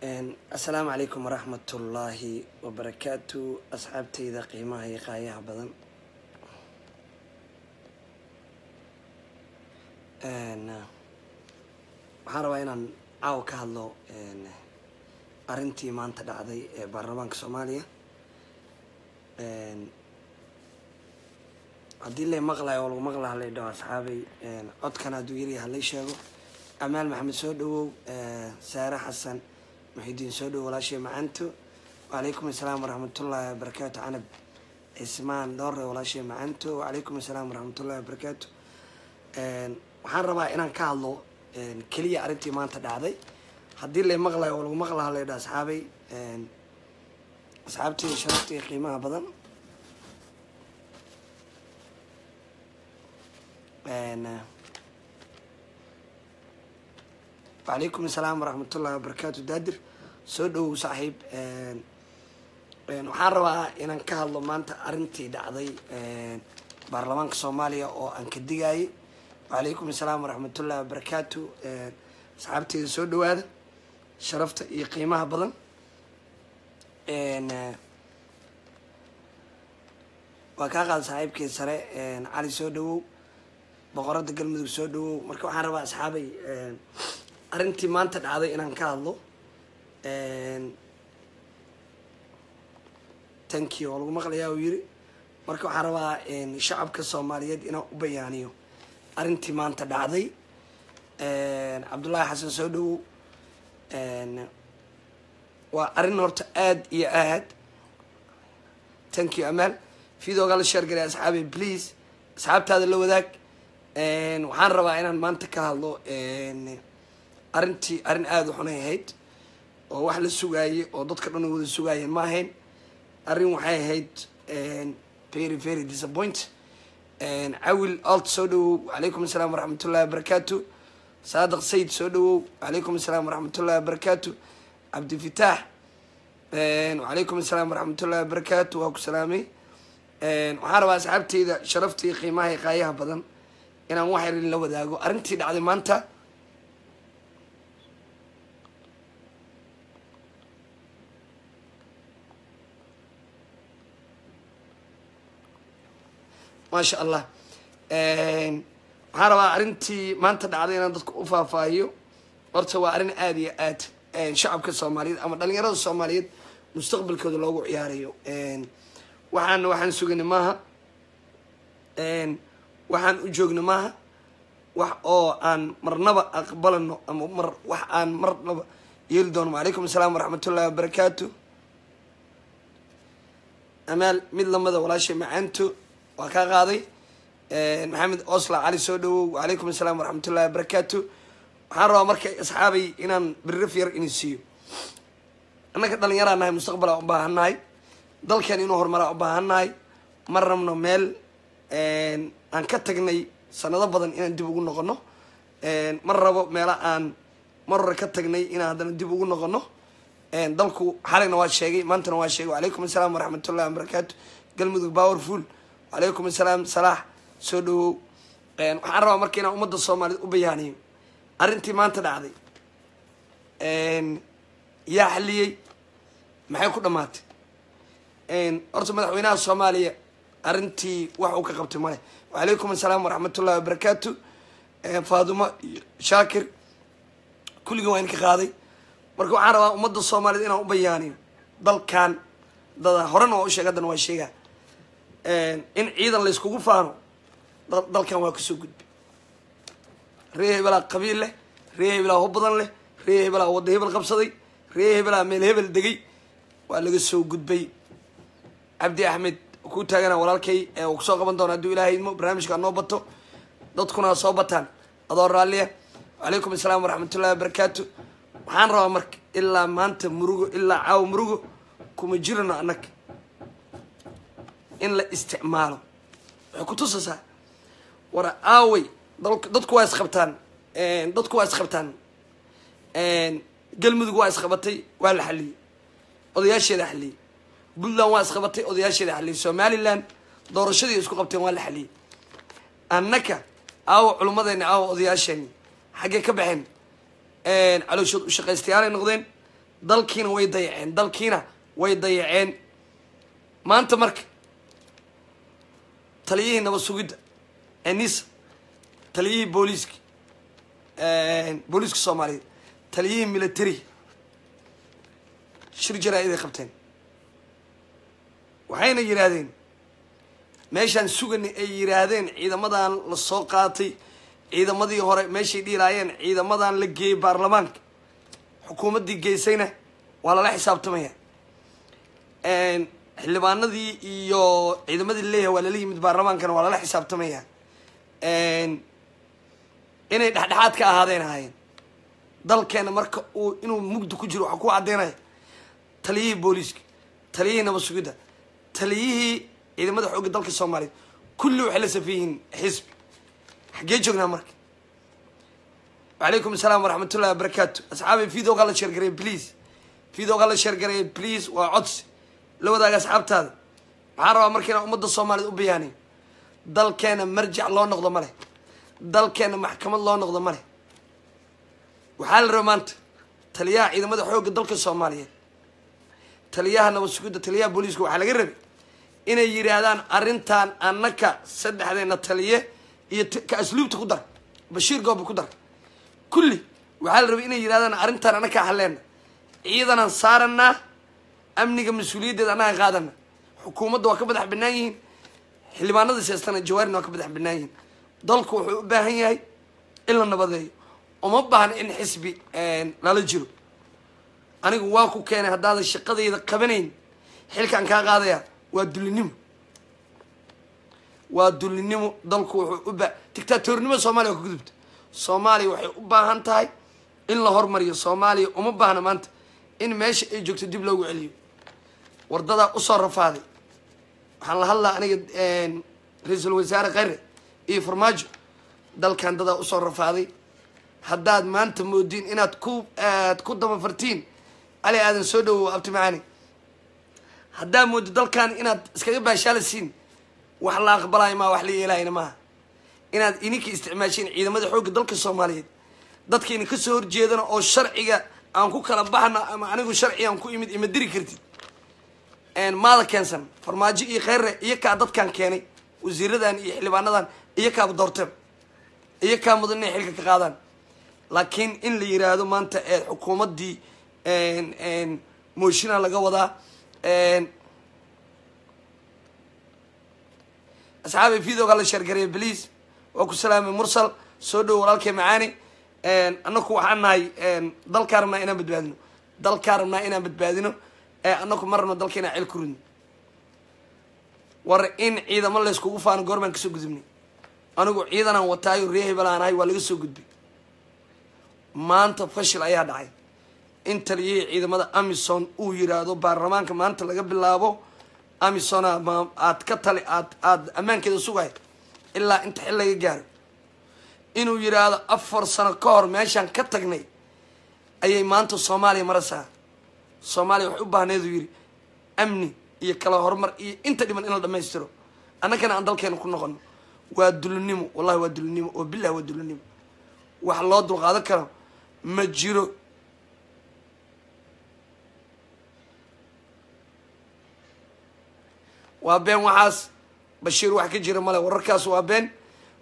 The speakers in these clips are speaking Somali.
assalaamu calaykum waraxmatullaahi wabarakaatu asxaabteyda qiimaha iyo qaayaha badan waxaan rabaa inaan caawa ka hadlo arrintii maanta dhacday ee baarlamaanka soomaaliya haddii lay maqlayo oo lagu maqla halay dhaho asxaabay codkana haduu yariya halay sheego amaal maxamed soo dhawow saare xasan maxidiin soo dhow walaashay macanto wacalaykum asalaam waraxmatullaahi wabarakaatu canab cismaan dhoore walaashay macanto wacalaykum asalaam waraxmatullahi wabarakaatu waxaan rabaa inaan ka hadlo keliya arrintii maanta dhacday haddii lay maqlayo oo lagu maqlaha laydha asxaabay asxaabtii sharaftii qiimaha badan wacalaykum asalaam waraxmatullahi wabarakaatu daadir soo dhowow saaxiib waxaan rabaa inaan ka hadlo maanta arintii dhacday baarlamaanka soomaaliya oo aan ka digayay wacalaykum assalaam waraxmatullahi wabarakaatu asxaabteeda soo dhawaada sharafta iyo qiimaha badan eh, waa kaa qaada saaxiibkii sare cali soo dhawow boqoradda galmudug soo dhawow marka waxaan rabaa asxaabay arintii maanta dhacday inaan ka hadlo tankii oo lagu maqlayaa uu yiri marka waxaan rabaa shacabka soomaaliyeed inaan u bayaaniyo arrintii maanta dhacday cabdullaahi xasan soo dhawow waa arrin horta aada iyo aad thank you amaal videoga la sheer garay asxaabi please asxaabtaada la wadaag waxaan rabaa inaan maanta ka hadlo arrintii arrin aada u xunay ahayd oo wax la sugaayay oo dadka dhan wada sugaayeen ma ahayn arrin waxay ahayd very very disappoint cawil alt soo dhawow calaykum asalaam waraxmatullahi wabarakaatu saadiq sayid soo dhawow calaykum asalaam waraxmatullahi wabarakaatu cabdifitaax calaykum asalaam waraxmatullahi wabarakaatu waa ku salaamay waxaan rabaa asxaabteyda sharafta iyo qiimaha iqaayaha badan inaan wax yarin la wadaago arrintii dhacday maanta maasha allah ehm, waxaan rabaa arrintii maanta dhacday inaan dadku u faahfaahiyo horta waa arrin aada iyo aad ehm, shacabka soomaaliyeed ama dhalinyarada soomaaliyeed mustaqbalkooda loogu ciyaarayo ehm, waxaan waxaan sugani maaha waxaan u joogna maaha wax oo aan marnaba aqbalano ama mar wax aan marnaba yeeli doono wacalaykum asalaam waraxmatullahi wabarakaatu amaal mid lamada walaashay macaanto waa kaa qaaday maxamed osla cali soo dhawow wacalaykum asalaam waraxmatullahi wabarakaatu waxaan rabaa marka asxaabay inaan birrif yar ini siiyo annaga dhalinyaraa nahay mustaqbala u baahannahay dalkeen inuu horumaraa u baahannahay ma rabno meel aan ka tagnay sanado badan inaan dib ugu noqono ma rabo meela aan mar hore ka tagnay inaan haddana dib ugu noqono dalku xalayna waa sheegay maantana waa sheegay wacalaykum asalaam waraxmatullahi wabarakaatu galmudug powerful calaykum assalaam salaax soo dhawow waxaan rabaa marka inaan ummadda soomaaliyeed u bayaaniyo arrintii maanta dhacday yaa xalliyey maxay ku dhamaatay horta madaxweynaha soomaaliya arrintii wax uu ka qabtay male wacalaykum asalaam waraxmatullahi wabarakaatu faadumo shaakir kulligii waa in ka qaaday marka waxaan rabaa ummadda soomaaliyeed inaan u bayaaniyo dalkan dada horena waa u sheega haddana waa sheegaa in ciidan layskugu faano dalkan waa kasoo gudbay ree hebelaa qabiil leh ree hebelaa ho badan leh ree hebelaa wadda hebel qabsaday ree hebelaa meel hebel degay waa laga soo gudbay cabdi axmed ku taagana walaalkay uu kusoo qaban doona hadduu ilaahay idmo barnaamijka noo bato dadkuna soo bataan adoo raalliya ah, wacalaykum asalaam waraxmatullahi wabarakaatu waxaan rabaa marka ilaa maanta murugo ilaa caawo murugo kuma jirano annaga in la isticmaalo waxay ku tusaysaa war aawey dadku waa isqabtaan dadku waa isqabtaan galmudug waa isqabatay waa la xaliyey odayaasheeda xaliyey puntland waa isqabatay odayaasheeda xaliyey somalilan doorashadii isku qabteen waa la xaliyey annaka aawa culummadeeni aawa odayaasheeni xaggee ka baxeen calooshood u shaqaystayaalay noqdeen dalkiina way dayaceen dalkiina way dayaceen maanta marka taliyihii nabad sugidda enisa taliyihii booliiska eh, booliiska soomaaliyeed taliyihii military shir jaraa-iday qabteen waxayna yidhaahdeen meeshaan suganay ay yidhaahdeen ciidamadan lasoo qaatay ciidamadii hore meeshay dhiilaayeen ciidamadan la geeyey baarlamaanka xukuumaddii geysayna waa lala xisaabtamaya xildhibaanadii iyo ciidamadii laleeyahay waa lala yimid baarlamaankana waa lala xisaabtamayaa inay dhexdhexaad ka ahaadeen ahaayeen dalkeena marka uu inuu mugdi ku jiro waxaa ku cadeynaya taliyihii booliiska taliyihii nabad sugidda taliyihii ciidamada xoogga dalka soomaaliyeed kulli waxay la safiyihiin xisbi xaggee joognaa marka wacalaykum asalaam waraxmatullahi wabarakaatu asxaabi videoga la sheergareeye please videoga la sheergareeye please waa codsi la wadaaga asxaabtaada maxaa rabaa marka inaan ummadda soomaaliyed u bayaanay dalkeena marjac loo noqdo maleh dalkeena maxkamad loo noqdo maleh waxaa la raba maanta taliyaha ciidamada xoogga dalka soomaaliyeed taliyaha nabad sugidda taliyaha booliiska waxaa laga rabay inay yidhaahdaan arrintan annaka saddexdeena taliye iyo ka asluubta ku dar bashiir gooba ku dar kulli waxaa la rabay inay yidhahdaan arrintan annaka halleena ciidanaan saaranaa amniga mas-uuliyaddeeda annaga qaadana xukuumadda waa ka badax banaan yihiin xildhibaanada siyaastana jawaarina waa ka badax banaan yihiin dalku wuxuu u baahan yahay in la nabadeeyo uma baahna in xisbi lala jiro anigu waa ku keenay haddaadan shaqadayda qabanayn xilkaan kaa qaadaya waa dulinimo waa dulinimo dalku wuxuu u uba dictatornimo soomaliya waa ka gudubta soomaaliya waxay u baahan tahay in la hormariyo soomaaliya uma baahna maanta in meesha ay joogto dib loogu celiyo wardadaa usoo rafaaday waxaan la hadlaa aniga ra-iisul wasaare khare iyo farmaajo dalkan dadaa usoo rafaaday haddaad maanta moodiin inaad ku aad ku dabafartiin ali aadan soo dhawowo abti macaani haddaad mooddo dalkan inaad iskaga baashaalasiin wax la aqbalaayo maa wax la yeelaayna maaha inaad ininka isticmaashiin ciidamada xoogga dalka soomaaliyeed dadka ininka soo horjeedana oo sharciga aan ku kala baxna ama anigu sharcigaan ku imid ima diri kartid maada keensan farmaajo iyo khayre iyo kaa dadkan keenay wasiiradan iyo xildhibaanadan iyo kaaba doorteen iyo kaa mudan inay xilka ka qaadaan laakiin in la yiraahdo maanta xukuumaddii mooshina laga wadaa asxaabay videoga la sheergaraya bliis waa ku salaamay mursal soo dhow walaalkay macaani annaku waxaan nahay dalkaa rabnaa inaan badbaadino dalkaa rabnaa inaan badbaadino ee anaku marna dalkeena inaa cel ku ridno war in ciidamo layskugu faano goor baan kasoo gudubnay anigu ciidanaan wataayo ree hebel ahay waa laga soo gudbay maanta fashil ayaa dhacay in taliyihii ciidamada amison uu yiraahdo baarlamaanka maanta laga bilaabo amisona ah, aad ka tali aad aada ammaankeeda sugahay ilaa inta xil laga gaaro inuu yiraahdo afar sano ka hor meeshaan ka tagnay ayay maanta soomaaliya marasaa soomaaliya waxay u baahneedu yidhi amni iyo kala horumar iyo inta dhiman in la dhamaystiro annagana aan dalkeena ku noqono waa dulinimo wallahi waa dulinimo oo bilah waa dulinimo wax loo dulqaadan karo ma jiro waa been waxaas bashiir wax ka jira male wararkaas waa been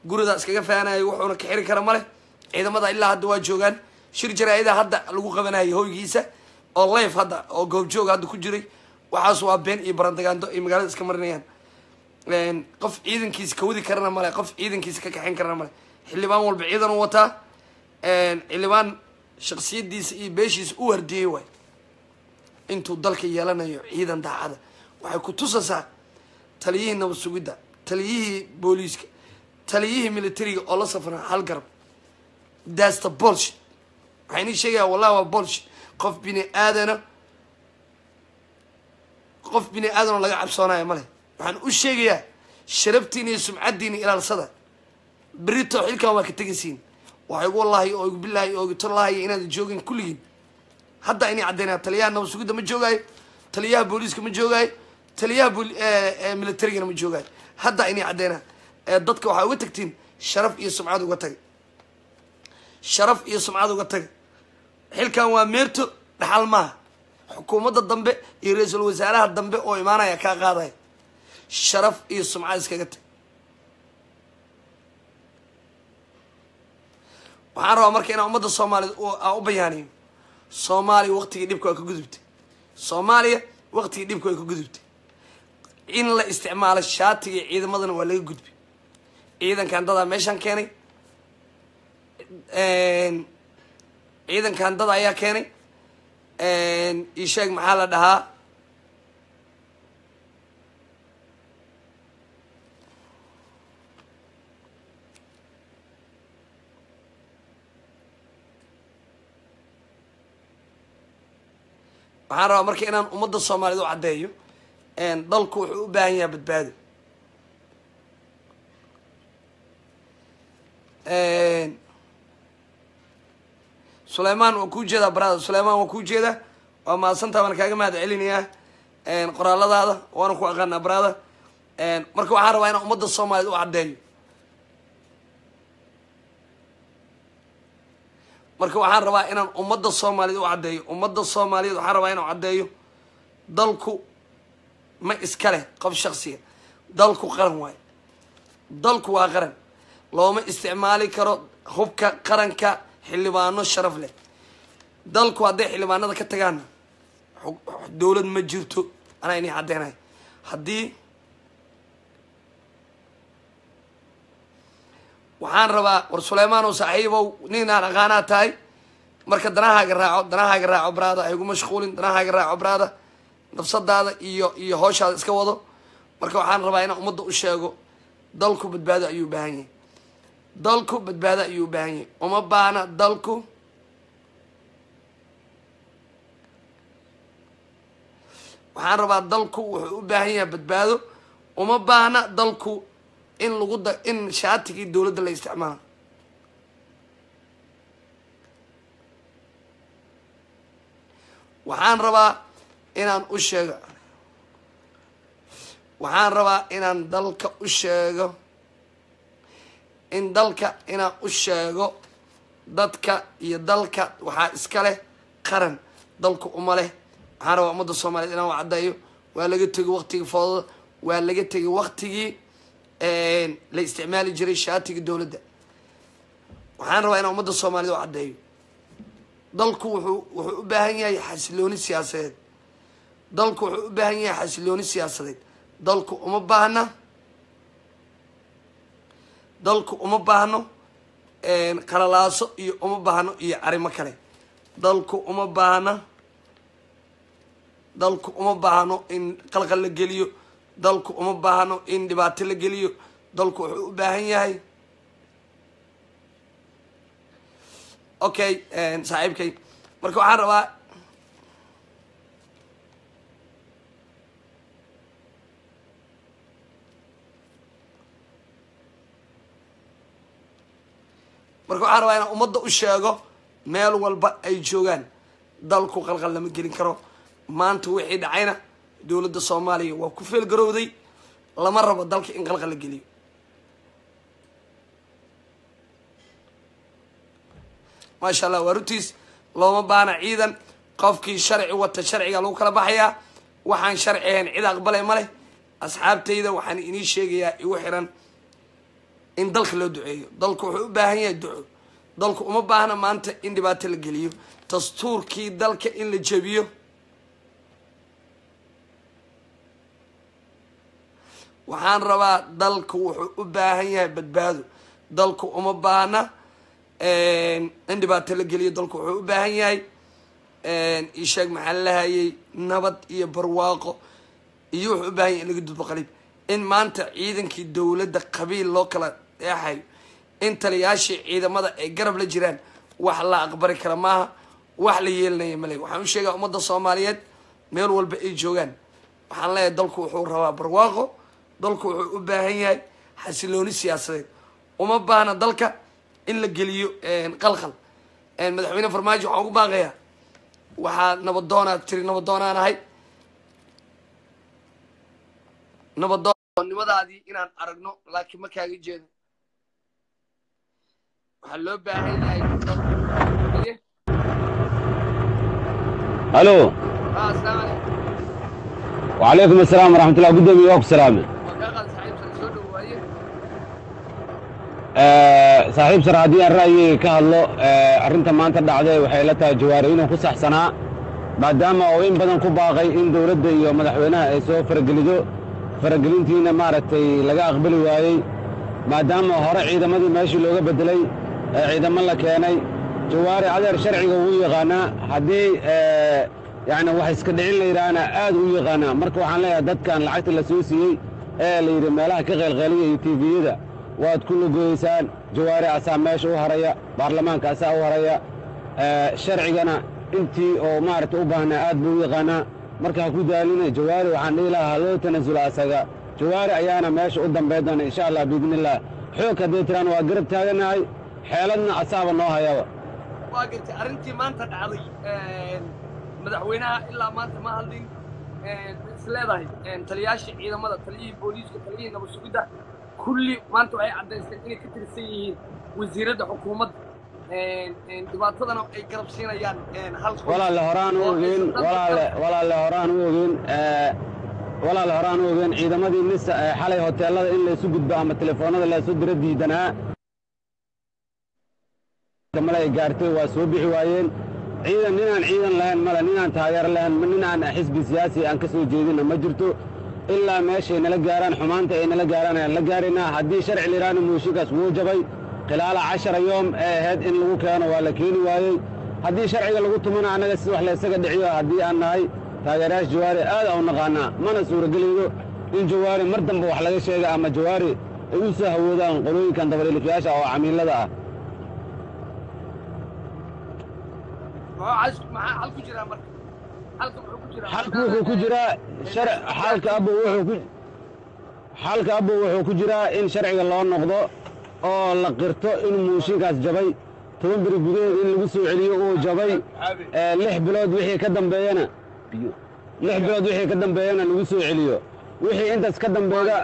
gurida iskaga faanayo wuxuuna ka xiri kara male ciidamada ilaa hadda waa joogaan shir jaraa'ida hadda lagu qabanaya hoygiisa oo life hadda oo goobjoog hadda ku jiray waxaas waa been iyo barandagaando ay magaalada iska marinayaan qof ciidankiisa ka wadi karana male qof ciidankiisa ka kaxayn karana male xildhibaan walba ciidan u wataa xildhibaan shaksiyadiisa iyo beeshiisa u hardiyey waay intuu dalka yeelanayo ciidan daacada waxay ku tusaysaa taliyihii nabad sugidda taliyihii booliiska taliyihii militariga oo la safnaa hal garab daasta bolshit waxaa inii sheegayaa wallahi waa bolshit qof bini aadana qof bini aadanoo laga cabsoonayo ma leh waxaan u sheegayaa sharabtiina iyo sumcaddiina ilaalsada berito tooxidkaan waa ka tegaysiin waxay ugu wallaahi oo igu bilaahi oo igu tollahaya inaadan joogin kulligiin hadda inay caddaynaya taliyaha nabad sugidda ma joogaayo taliyaha booliiska ma joogaayo taliyaha eh, eh, militarigana ma joogaayo hadda inay caddaynaa eh, dadka waxaa uga tagtiin sharaf iyo sumcad uga taga sharaf iyo sumcad uga taga xilkan waa meerto dhaxal maaha xukuumadda dambe iyo ra-iisul wasaaraha dambe oo imaanaya kaa qaadaya sharaf iyo sumcad iskaga tag waxaan rabaa marka inaan ummadda soomaaliyed aan u bayaaniyo soomaaliya waqtigii dhibka waa ka gudubtay soomaaliya waqtigii dhibka waa ka gudubtay in la isticmaalo shaatiga ciidamadana waa laga gudbay ciidankan dadaa meeshaan keenay ciidankan dad ayaa keenay isheeg maxaa la dhahaa waxaan rabaa marka inaan ummadda soomaaliyeed u caddeeyo dalku wuxuu u baahan yahay badbaado suleymaan waa kuu jeedaa brother suleymaan waa kuu jeedaa waa mahadsantaa baan kaaga mahad celinayaa qoraaladaada waana ku aqaanaa brada marka waxaan rabaa inaan ummadda soomaaliyeed u cadeeyo marka waxaan rabaa inaan ummadda soomaaliyeed u cadeeyo ummadda soomaaliyeed waxaan rabaa inaan cadeeyo dalku ma iska leh qof shaksiya dalku qaran waayo dalku waa qaran looma isticmaali karo hubka qaranka xildhibaano sharaf leh dalku hadday xildhibaanada ka tagaana dowlad ma jirto anaa inay caddeynayo haddii waxaan rabaa war suleymaanow saaxiibow nin aan aqaanaa tahay marka danahaaga raaco danahaaga raaco braada ha igu mashquulin danahaaga raaco braada nafsadaada iyo iyo hooshaada iska wado marka waxaan rabaa inaan ummadda u sheego dalku badbaado ayuu baahan yahay dalku badbaado ayuu ubaahan yahay uma baahna dalku waxaan rabaa dalku wuxuu u baahan yahay badbaado uma baahna dalku in lagu da in shaatigii dowladda la isticmaalo waxaan rabaa inaan u sheego waxaan rabaa inaan dalka u sheego in dalka inaan u sheego dadka iyo dalka waxaa iska leh qaran dalku uma leh waxaan rabaa ummadda soomaaliyeed inaan u caddeeyo waa laga tegay waqtigii foodada waa laga tegay waqtigii la isticmaali jiray shaatiga dowladda waxaan rabaa inaan ummadda soomaaliyeed u caddeeyo dalku wuxuu wuxuu u baahan yahay xasilooni siyaasadeed dalku wuxuu u baahan yahay xasilooni siyaasadeed dalku uma baahna dalku uma baahno kalalaaso iyo uma baahno iyo arrimo kale dalku uma baahna dalku uma baahno in qalqal la geliyo dalku uma baahno in dhibaato la geliyo dalku wuxuu u baahan yahay okay saaxiibkay marka waxaan rabaa marka waxaan rabaa inaan ummadda u sheego meel walba ay joogaan dalku qalqal lama gelin karo maanta wixii dhacayna dowladda soomaaliya waa ku feelgarowday lama rabo dalka in qalqal la geliyo maasha allah waa rutiis looma baana ciidan qofkii sharci wata sharciga lagu kala baxayaa waxaan sharci ahayn cid aqbale ma leh asxaabtayda waxaan inii sheegayaa igu xiran in dalka loo duceeyo dalku wuxuu u baahan yahay duco dalku uma baahna maanta in dhibaato la geliyo dastuurkii dalka in la jebiyo waxaan rabaa dalku wuxuu u baahan yahay badbaado dalku uma baahna in dhibaato la geliyo dalku wuxuu u baahan yahay isheeg maxaa lahayay nabad iyo barwaaqo iyo wuxuu u baahan yahay in laga dudbo qalib in maanta ciidankii dowladda qabiil loo kala eexayo in taliyaashii ciidamada ay garab la jiraan wax la aqbari kara maaha wax la yeelinaya male waxaan u sheegaa ummadda soomaaliyeed meel walba ay joogaan waxaan leeyahay dalku wuxuu rabaa barwaaqo dalku wuxuu u baahan yahay xasilooni siyaasadeed uma baahna dalka in la geliyo qalqal madaxweyne farmaajo waxaan ugu baaqayaa waxaa nabadoonaa tiri nabadoonaan ahay nabadoonnimadaadii inaan aragno laakiin ma kaaga jeedo الو السلام عليكم وعليكم السلام ورحمة الله قدامي وياك سلامة صاحب سرادي الرأي كهالله أرنت ما أنت دعاء وحيلته جوارينه خص حسناء بعد ده ما أوين بدن كباقي إن دورد يوم ده حوينا إسوا فرق لجو فرق لين تينا مارت لقى أقبل وياي بعد ما هرع إذا ما دي ماشي لوجا بدلي ee ciidamo la keenay jawaari adeer sharciga wuu yaqaanaa haddii yani wax iska dhicin la yidhaahna aad u yaqaanaa marka waxaan leeyahay dadkan lacagta la soo siiyey ee la yidhi meelaha ka qaylqayliya iyo tiiviyada waad ku lugoyeysaan jawaari asaa meesha u haraya baarlamaanka asaa u haraya sharcigana intii oo maaragta u baahnaa aad buu u yaqaanaa marka ha ku daalina jawaari waxaan dhihi lahaa ha loo tanasula asaga jawaari ayaana meesha u dambayn doona insha allah biidniillah xoog haddii tiraan waa garab taaganahay حيلنا أصاب النوها يوا واقلت أرنتي ما انت علي مدحوينها إلا ما انت ما هلين سلاذاي تلياشي عيدا مدى تليه بوليس وتليه نبسو كده كل ما انتو عي عدن سنين كتر سيهين وزيرة حكومة ولا لهران وين ولا ولا لهران وين ولا لهران وين إذا ما دي لسه حاله هوتيلات إن لسه قد بقى ما تلفونات اللي لسه lacagta male ay gaartay waa soo bixi waayeen ciidan ninaan ciidan lahayn male ninaan taageero lahayn ninaan ah xisbi siyaasi aan ka soo jeedinna ma jirto ilaa meeshay nala gaaraan xumaanta ay nala gaaraan ayaan la gaarinaa haddii sharci liiraana muushigaas wuu jabay khilaala cashara yoom ee ahayd in lagu keeno waa la keeni waayey haddii sharciga lagu tumana annaga si wax laysaga dhiciyo haddii aan nahay taageerayaasha jawaari aad aa u naqaannaa mana suuragelaydo in jawaari mar damba wax laga sheega ama jawaari ay u soo hawoodaan qolooyinkan dabadhiiliqyaasha oo camiilada ah xalka abo wuxuu ku jiraa in sharciga loo noqdo oo la qirto in mooshinkaas jabay toban beri gudaheed in lagu soo celiyo uu jabay lix bilood wixii ka dambeeyana lix bilood wixii ka dambeeyana lagu soo celiyo wixii intaas ka dambeeda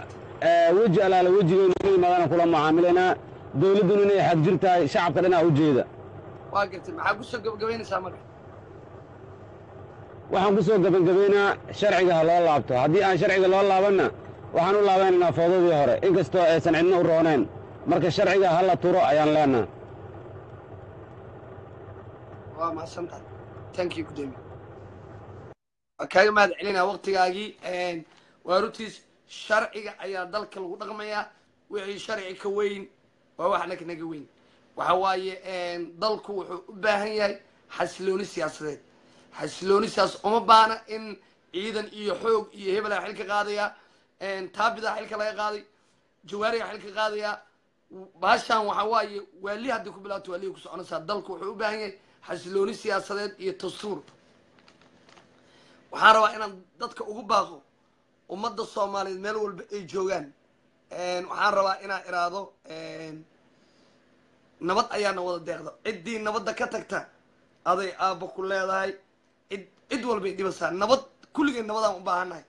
weji alaala wejigeenu imaadana kula mucaamilaynaa dowladduna inay xagjir tahay shacabka dhinac u jeeda waa gartay maxaa kusoo waxaan kusoo gabagabaynaa sharciga ha loo laabto haddii aan sharciga loo laabanna waxaan u laabanaynaa foodadii hore in kastoo aysan cidna u roonayn marka sharciga ha la turo ayaan leenaha waa kaaga mahad celinaa waktigaagii waa runtiis sharciga ayaa dalka lagu dhaqmayaa wixii sharci ka weyn waa wax nag weyn waxa waaye dalku wuxuu u baahan yahay xasilooni siyaasadeed xasilooni siyaas uma baana in ciidan iyo xoog iyo hebelaa xilka qaadayaa taabidaa xilka laga qaaday jawaariga xilka qaadayaa baashaan waxa waaye waali haddii ku bilaabto waalihi ku soconaysaa dalku wuxuu u baahan yahay xasilooni siyaasadeed iyo dastuur waxaan rabaa inaan dadka ugu baaqo ummadda soomaaliyeed meel walba ay joogaan waxaan rabaa inaan iraado nabad ayaana wada deeqda ciddii nabadda ka tagta aday aabba ku leedahay cid cid walbay dhibasaa nabad kulligeen nabadaan u baahannahay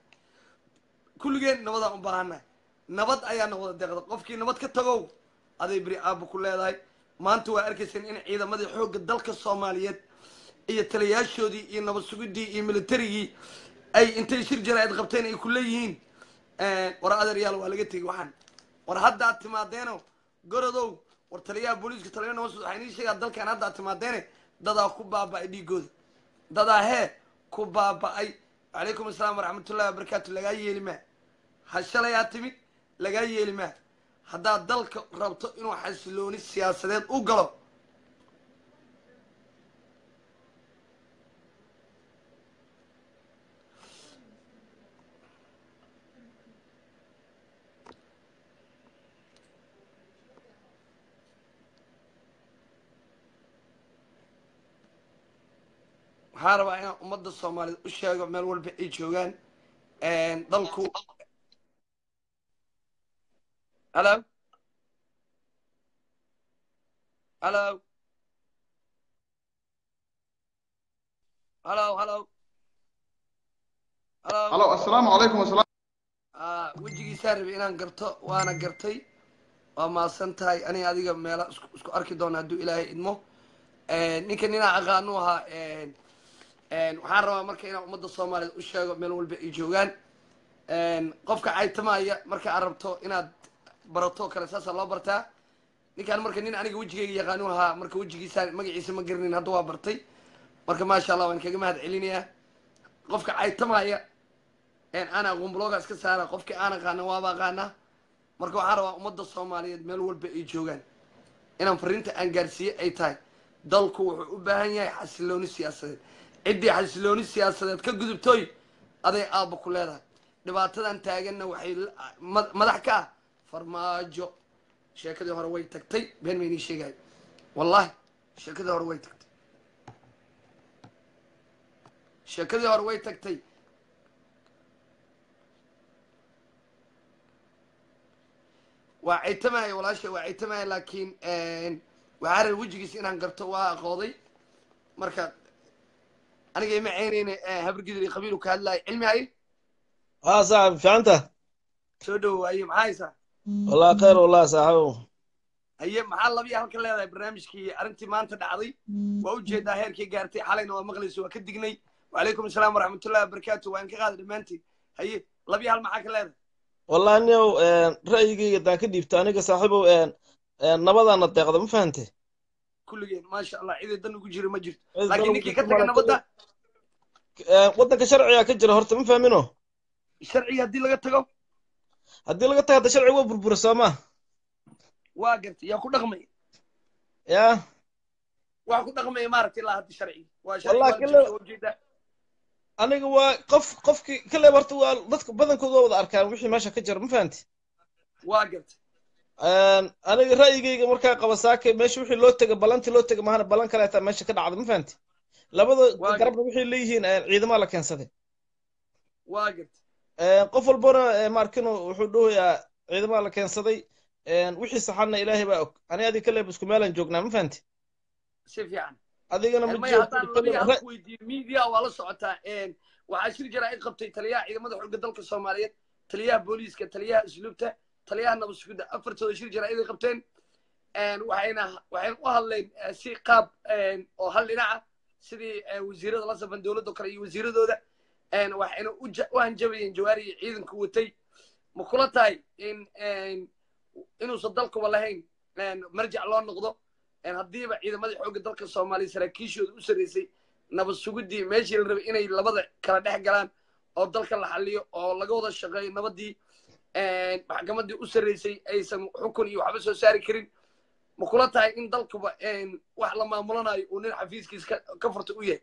kulligeen nabadaan u baahannahay nabad ayaana wada deeqda qofkii nabad ka tagow aday beri aabba ku leedahay maanta waa arkayseen in ciidamadii xoogga dalka soomaaliyeed iyo taliyaashoodii iyo nabad sugiddii iyo militarigii ay intay shir jaraa'id qabteen ay ku leeyihiin war adaryaal waa laga tegi waxaan war haddaad timaadeeno gorodow war taliyaha booliiska taliya waxaa inii sheegaa dalkan hadda timaadeene dadaa ku baaba'ay ay dhiigooda dadaa hee ku baaba-ay calaykum asalaam waraxmatullahi wabarakaatu lagaa yeeli maa ha shalay aa timid lagaa yeeli maa haddaad dalka rabto inuu xasilooni siyaasadeed u galo waxaan rabaa inaan ummadda soomaaliyed u sheego meel walba ay joogaan dalku halo halo halo halo halo halo assalaamu calaykum asalaam ah, wejigiisaa rabay inaan garto waana gartay waa mahadsan tahay aniga adiga meela isku arki doona hadduu ilaahay idmo ninka ninaa aqaanu ahaa waxaan rabaa marka inaan ummadda soomaaliyeed u sheego meel walba ay joogaan qofka caytamaaya marka aad rabto inaad barato kale saasaa loo bartaa ninkaan marka nin aniga wejigayga yaqaanu ahaa marka wejigiisa magaciisa ma garanayn hadda waa bartay marka maasha allah waan kaga mahad celinayaa qofka caytamaaya aanaa qumblooga iska saara qofkii aan aqaana waaba aqaana marka waxaan rabaa ummadda soomaaliyeed meel walba ay joogaan inaan farinta aan gaarsiiye ay tahay dalku wuxuu u baahan yahay xasilooni siyaasadeed ciddii xasilooni siyaasadeed ka gudubtoy aday aabba ku leedahay dhibaatadan taaganna waxay madax ka ah farmaajo sheekadii hore way tagtay been maynii sheegahay wallaahi sheekadii hore way tagtay sheekadii hore way tagtay waa citamaya walaasha waa citamaya laakiin waxaarar wejigiis inaan garto waa aqooday marka aniga ima ceynayne eh, habargidri qabiiluu ka hadlaay cilmi hay haa ah, saaxib ficanta soo dhowo aye maxaa haysaa wallah khayr wallah saaxibow aye maxaa labiya halka leedahay barnaamijkii arrintii maanta dhacday waa u jeedaa heerkii gaartay xalayna waa maqlaysa waa ka dignay wacalaykum asalaam waraxmatullahi wabarakaatu waa in ka qaada dhammaantiin haye labiya hal maxaa ka leedahay wallahi niow eh, ra'yigayga daan ka dhiibta aniga saaxiibow eh, nabadaana deeqda ma fahante kulligeen maasha allah cidii dan ugu jira ma jirto laakiin ninkii ka taga nabadda eh, waddanka sharciga ka jira horta ma fahmino sharciga haddii laga tago haddii laga tago hadda sharciga waa burbura soo waa gartay yaa ku dhaqmay ya waxa ku dhaqmaya maaragtay ilaa hadda sharciga waa sharciga aniga waa qof qofkii kaleeba horta waa dadka badankooda waa wada arkaan wixii meesha ka jira ma fahamti waa gartay Ehm, aniga ra'yigeyga markaa qaba saake meesha wixii loo tega balanti loo tega mahana balan kaleeta meesha ka dhacday ma fahanti labada garabna waxay leeyihiin eh, ciidamaa la keensaday ehm, qof walbona eh, maarkinu wuxuu dhahoyaa ciidamaa la keensaday ehm, wixii saxanna ilaahay baa og ani adiga kale busku meelan joognaa ma fahanti si fiican adigana maweydiiyo waa la socotaa waxaa shir jaraa'id qabtay taliyaha ciidamada xooga dalka soomaaliyeed taliyaha booliiska taliyaha asluubta taliyaha nabadsugida afartooda shir jaraa'id ay qabteen waxayna waxayna u hadleen eh, si qaab oo hal dhinaca ah, sidii eh, wasiirada la safan dowladdo kale iyo wasiiradooda waxayna u hanjabayeen jawaariyi ciidanku watay ma kula tahay in inuusan dalkuba lahayn marjac loo noqdo haddiiba ciidamada xoogga dalka soomaaliya saraakiishooda u sarreysay nabad sugiddii meeshii la rabay inay labada kala dhex galaan oo dalka la xaliyo oo laga wada shaqeeyo nabadii maxkamadii u sarraysay aysan xukun iyo waxba soo saari karin ma kula tahay in dalkuba wax la maamulanayo uu nin xafiiskiis ka furta u yahay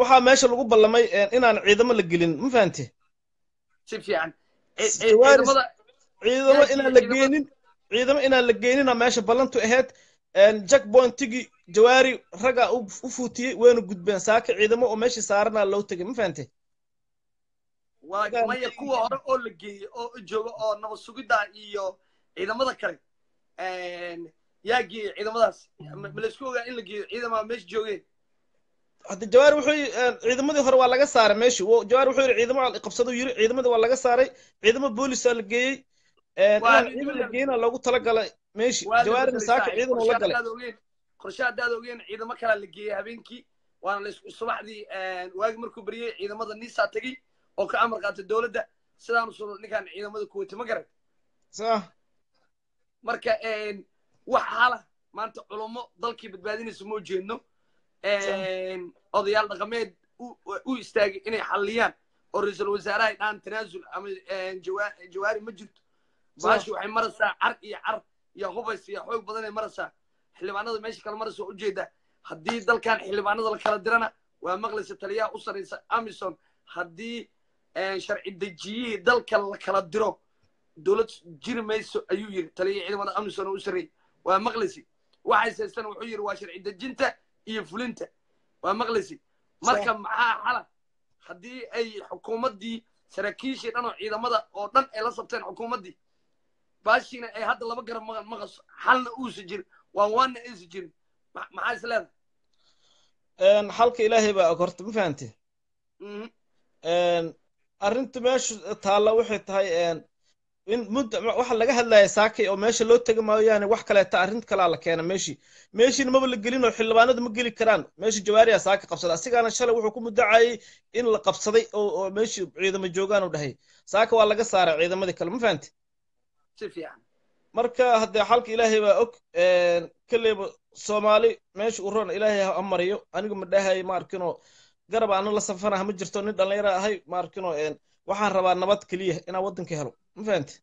waxaa meesha lagu ballamay inaan ciidamo la gelin ma fahamte si fiican e, e, ciidamo inaan la geynin ciidamo inaan la geynina meesha ballantu ahayd jack boyntigii jawaari raggaa u fuutiyey wayna gudbeen saaka ciidamo oo meeshii saaranaa loo tegay ma fahamte waa maya kuwa hore oo la geeyo oo jooga oo nabad iyo ciidamada kale yaa geeyey ciidamadaas malaysku ogaa in la geeyo ciidama meesha joogeen jawaar wuxuu ciidamadii hore waa laga saaray meeshi jawaar wuxuu yiri ciidamo qabsadu yiri ciidamadii waa laga saaray ciidamo boolisaa la geeyey ciidan loogu talagalay meeshi jawaarina saaka ciidan la galay qorshe haddaad ogeen ciidamo kalaa la geeyey habeenkii waana lays subaxdii waagi markuu baryey ciidamada niisaa tegey oo ka amar qaata dowladda sidaanu usul ninkaan ciidamada kuwati ma garad marka wax hala maanta culummo dalkii badbaadinaysa ma ujeedno odayaal dhaqameed u istaagay inay xalliyaan oo ra iisal wasaaraha ay dhahaan tanaasul ama jawaari ma jirto baashi waxay maraysaa car iyo car iyo hubays iyo xoog badanay maraysaa xildhibaanada meesha kale maraysa oo ujeeda haddii dalkan xildhibaanada la kala dirana waa maqlaysa taliyaha u saraysa amison haddii sharci dejiyihii dalka la kala diro dowlad jiri mayso ayuu yidhi taliya ciidamada amison oo u sarreeyey waa maqlisi waxayse istan wuxuu yidhi waa sharci dejinta iyo fulinta waa maqlisi marka maxaa xala haddii ay xukuumaddii saraakiishii dhan oo ciidamada oo dhan ay la sabteen xukuumaddii baashiina ay hadda laba garab maqaso xalna uusa jirin waan waanna aysa jirin maxaa is leedahay xalka ilaahay baa horta ma fahante mhm arintu meesha taalla waxay tahay in mudda waxa laga hadlaya saakay oo meesha loo tega maayoyaane wax kaleeta arrin kalaa la keena meeshii meeshiina maba la gelin oo xildhibaanadu ma geli karaan meesha jawaariya saaka qabsada asigaana shalay wuxuu ku muddacayay in la qabsaday oo meeshii ciidamo joogaan u dhahay saaka waa laga saaray ciidamadii kale ma fahamti marka haddee xalka ilaahay baa og kaleyba soomaali meesha uu roon ilaahay ha mariyo anigu ma dhahay ma arkinoo garab aanu la safanaha ma jirto nin dhallinyara ahay markino waxaan rabaa nabad keliya inaan waddanka helo ma fahamti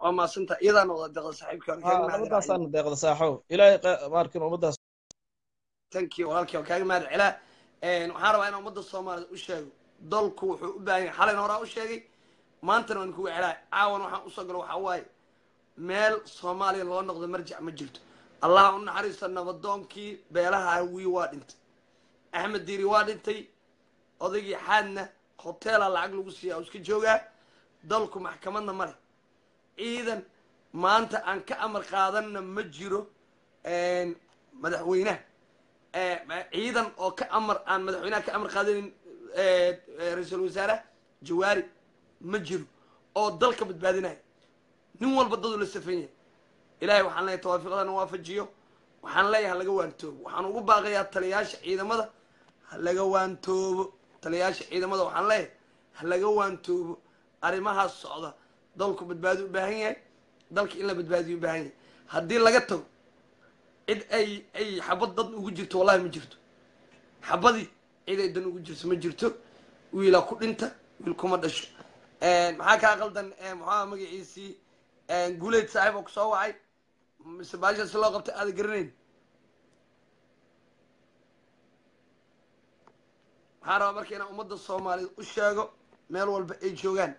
waa deeqda saaxiibkanabadaasaana deeqda saaxo waxaan rabaa inaan umadda soomaalida u sheego dalku wuxuu u baahan yahay xalayna horaa u sheegay maantana waan kugu celaa caawan waxaan usoo galo waxaa waaye meel soomaaliya loo noqdo marjac ma jirto allah u naxariisto nabadoonkii beelaha ah, wii waa dhintay axmed diiri waa dhintay odaygii xaadna hoteela lacag lagu siiya oo iska joogaa dalku maxkamadna ma ciidan maanta aan ka amar qaadanna ma jiro madaxweyneha eh, ciidan oo ka amar aan madaxweyneha ka amar qaadanin eh, eh, ra-iisul wasaare jawaari ma jiro oo dalka badbaadinaya nin walba dadu la safan yahay ilahay waxaan leeyahay tawaafiqdan waafajiyo waxaan leeyahay halaga waantoobo waxaan ugu baaqayaa taliyaasha ciidamada halaga waantoobo taliyayaasha ciidamada waxaan leeyahay halaga waantoobo arrimahaas socda dalku badbaadi u baahan yahay dalka in la badbaadiyo u baahan yahay haddii laga tago cid ay ay xabad dad ugu jirto wallahi ma jirto xabadii cid ay dan ugu jirto ma jirto wiilaa ku dhinta wiil kuma dhasho maxaa kaa qaldan maxaa magaciisii guuleyd saaxiib oo kusoo wacay mise baashaasi loo qabta aada garanayn waxaa rabaa marka inaan ummadda soomaaliyeed u sheego meel walba ay joogaan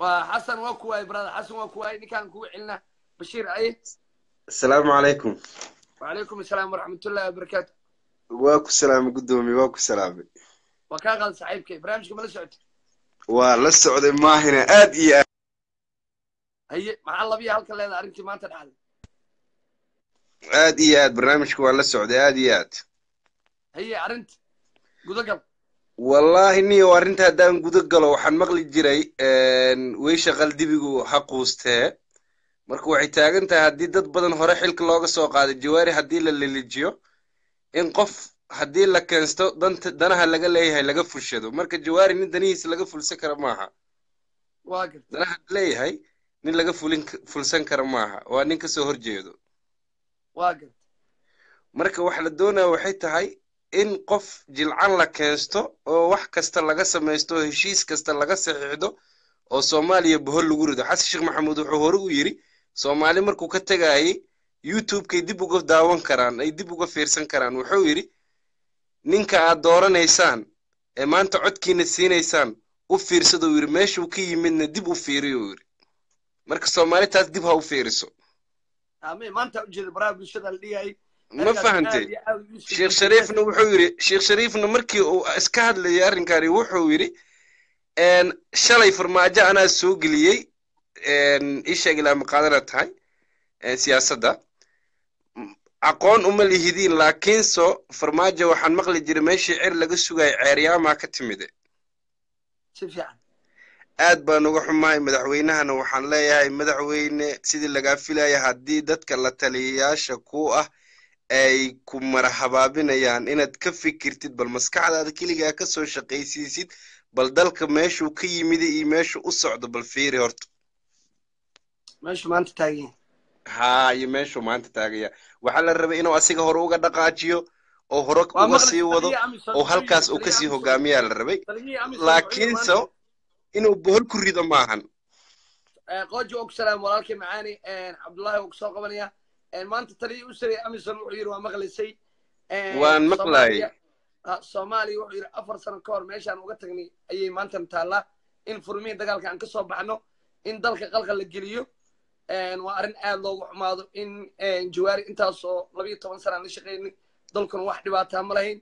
waa xasan waa ku kuwaay brother xasan waa ku kuwaay ninkaan kugu celina bashiir aye assalaamu calaykum wacalaykum assalaam waraxmatullahi wabarakaatu waa ku salaamay guddoomiye waa ku salaamay waa kaa qaad saaxiibkay barnaamijka ma la socotay waa la socday maahina aad iyo aad haye maxaa labiya halka leeda arrintii maanta dhacday aad iyo aad barnaamijka waan la socday aad iyo aad haye arrinta gudagal wallaahi niyo arrinta haddaan guda galo waxaan maqli jiray weysha qaldibigu ha quustee marka waxay taagan tahay haddii dad badan hore xilka looga soo qaaday jawaari haddii la lelijiyo in qof haddii la keensto danta danaha laga leeyahay laga fulshado marka jawaari nin danihiisa laga fulsan kara maaha danaha leeyahay nin laga fulin fulsan kara maaha waa nin kasoo horjeedo waa garta marka waxa la doonaya waxay tahay in qof jilcan la keensto oo wax kasta laga samaysto oo heshiis kasta laga saxiixdo oo soomaaliya bohol lagu rido xasan sheekh maxamuud wuxuu hore u yidhi soomaali markuu ka tagaayey youtubekay dib uga daawan karaan ay dib uga fiirsan karaan wuxuu yidhi ninka aad dooranaysaan ee maanta codkiina siinaysaan u fiirsadu yidhi meeshuu ka yimidna dib u fiiriyu yidhi marka soomaali taas dib ha u fiiriso ma fahamtay sheekh shariifna wuxuu yidhi sheekh shariifna markii uu iska hadlayay arrinkaani wuxuu yidhi shalay farmaajo anaa soo geliyey ii sheeg ilaa maqaadana tahay siyaasadda aqoon uma lihidiin laakiinse farmaajo waxaan maqli jiray meeshii cer laga sugaya ceeryaama ka timide si fiican aad baan uga xumahay madaxweynahana waxaan leeyahay madaxweyne sidii lagaa filaya haddii dadka la taliyayaasha ku ah ay ku marahabaabinayaan inaad ka fikirtid bal maskaxdaada keligaa ka soo shaqaysiisid bal dalka meeshuu ka yimida iyo meeshu u socdo bal fiiri horta ha iyo meeshuu maanta taagaya waxaa la rabay inuu asiga hore uga dhaqaajiyo oo hore uga sii wado oo halkaas uu kasii hogaamiyaa la rabay laakiinse inuu bohol ku rido maahan eh, qooji ogsalam walaalkii macaani eh, cabdullaahi wuu kusoo qabanaya eh, maanta taliya u amison wuxuu yidhi waa maqlaysay waan maqlaayay soomaaliya wuxuu yidhi afar sano ka hor meeshaan uga tagnay ayay maantan taallaa in furmihii dagaalka aan ka soo baxno in dalka qalqa la geliyo waa arrin aad loogu xumaado in jawaari intaasoo labayo toban sanaan la shaqaynay dalkuna wax dhibaataa ma lahayn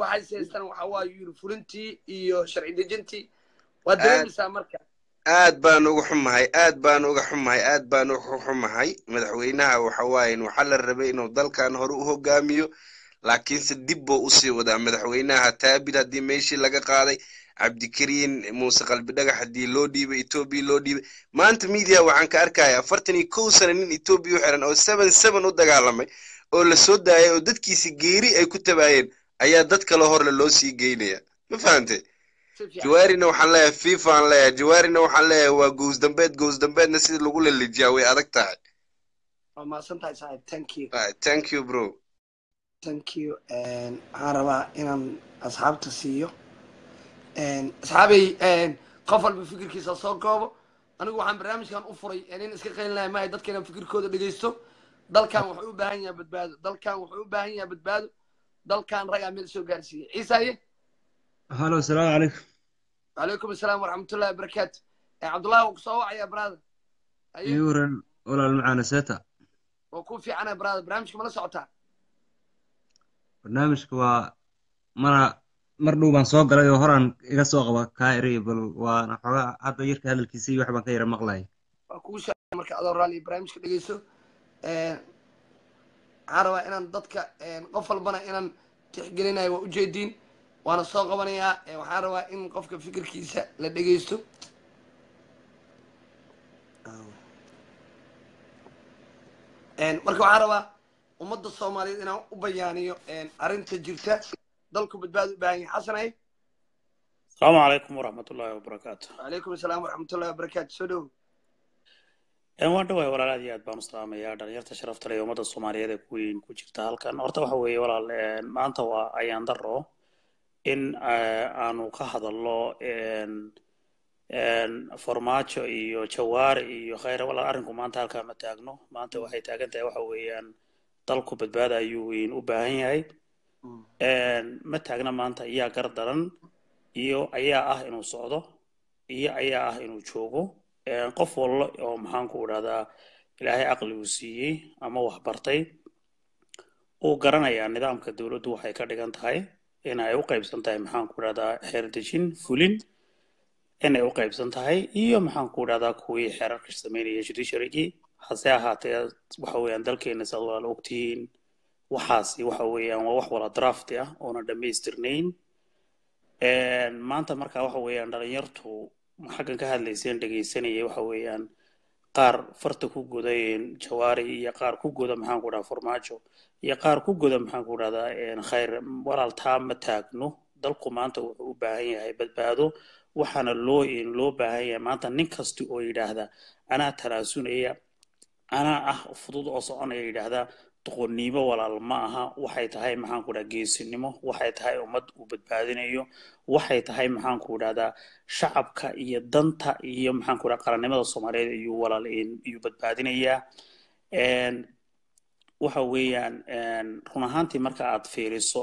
waxayse haystaan waxa waaye yidhi fulintii iyo sharci dejintii waad dareemaysaa marka aad baan uga xumahay aad baan uga xumahay aad baan uga xumahay madaxweynaha waxa waaye waxaa la rabay inuu dalkan hore u hogaamiyo laakiinse dib buu usii wadaa madaxweynaha taabid haddii meeshii laga qaaday cabdikariin muuse qalbi dhagax haddii loo dhiibay etoobiya loo dhiibay maanta media waxaan ka arkaya afartan iyo kow sano nin etoobiya u xiran oo seven seven u dagaalamay oo la soo daayay oo dadkiisi geeri ay ku tabaayeen ayaa dad kale horle loo sii geynaya ma fahante jawaarina waxaan leeyahay fifa aan leeyahay jawaarina waxaan leeyahay waa gows dambeed gows dambeedna sida lagu lalijiyaa way adag tahay oh, thank you bro thank you waxaan rabaa inaan asxaabta siiyo asxaabay qof walba fikirkiisa soo koobo anigu waxaan barnaamijkan u furay in iska qaylin lahay maay dadka inaan fikirkooda dhegeysto dalkan wuxuu u baahan yahay badbaado dalkan wuxuu u baahan yahay badbaado dalkan ragaa meel soo gaarsiiyey ciisaaye halo asalaamu calaykum wacalaykum asalaam waraxmatullahi wabarakaatu cabdullahi eh, wuu kusoo wacaya brada yuran walaal macaana seta waa ku fiicana brada barnaamijka mala socotaa barnaamijka waa mana mar dhow baan soo galay oo horaan iga soo qaba kaa erey bal waana xoogaa hadda yarka hadalkiisa iyo wax baan ka yara maqlay waa kugu sha marka adoo raali barnaamijka dhegeyso eh, waxaan rabaa inaan dadka eh, qof walbana inaan tixgelinayo waa ujeediin waana soo qabanayaa waxaan rabaa in qofka fikirkiisa la dhegeysto marka waxaan rabaa ummadda soomaaliyeed inaan u bayaaniyo arrinta jirta dalku badbaad u baahan yahay xasanay asalaamu calaykum waraxmat wabarakaatu wacalaykum asalaam waraxmatullahi wabarakaatu soo dhow waan dhawahay walaal aad iyo aad baan u salaamayaa dhalinyarta sharafta leh ee ummadda soomaaliyeed ee kuweyn ku jirta halkan horta waxa weeye walaal maanta waa ayaan daro in eh, aanu ka hadalno formaajo iyo jawaari iyo khayra walaal arrinku maanta halkaa ma taagno maanta waxay taagan tahay waxa weeyaan dalku badbaada ayuu weyn u baahan yahay mm. ma taagna maanta ayaa gar daran iyo ayaa ah inuu socdo iyo ayaa ah inuu joogo qof wallo oo maxaanku idhahdaa ilaahay caqli uu siiyey ama waxbartay uu garanayaa nidaamka dowladdu waxay ka dhigan tahay in ay u qaybsan tahay maxaan ku idhahdaa xeerdejin fulin in ay u qaybsan tahay iyo maxaan ku idhahdaa kuwii xeerarka sameynaya judiciarygii hase ahaatee waxa weeyaan dalkeena saad walaal ogtihiin waxaasi waxa weeyaan waa wax wala drafti ah oona dhammaystirnayn maanta markaa waxa weeyaan dhalinyartu xaggan ka hadlayseen dhegaysanayay waxa weeyaan qaar farta ku goda jawaari iyo qaar ku goda maxaan ku dhaha farmaajo iyo qaar ku goda maxaan ku dhahdaa khayr walaal taa ma taagno dalku maanta wuxuu u baahan yahay badbaado waxaana loo loo baahan yahay maanta nin kasti oo yidhaahda anaa tanaasunaya anaa ah fudud oo soconaya yidhaahdaa doqoniimo walaal ma aha waxay tahay maxaanku ku geesinimo waxay tahay ummad uu badbaadinayo waxay tahay maxaanku ku dhahdaa shacabka iyo danta iyo maxaanku ku qarannimada soomaaliyeed iyuu walaal iyuu badbaadinayaa waxa weeyaan run ahaantii marka aad fiiriso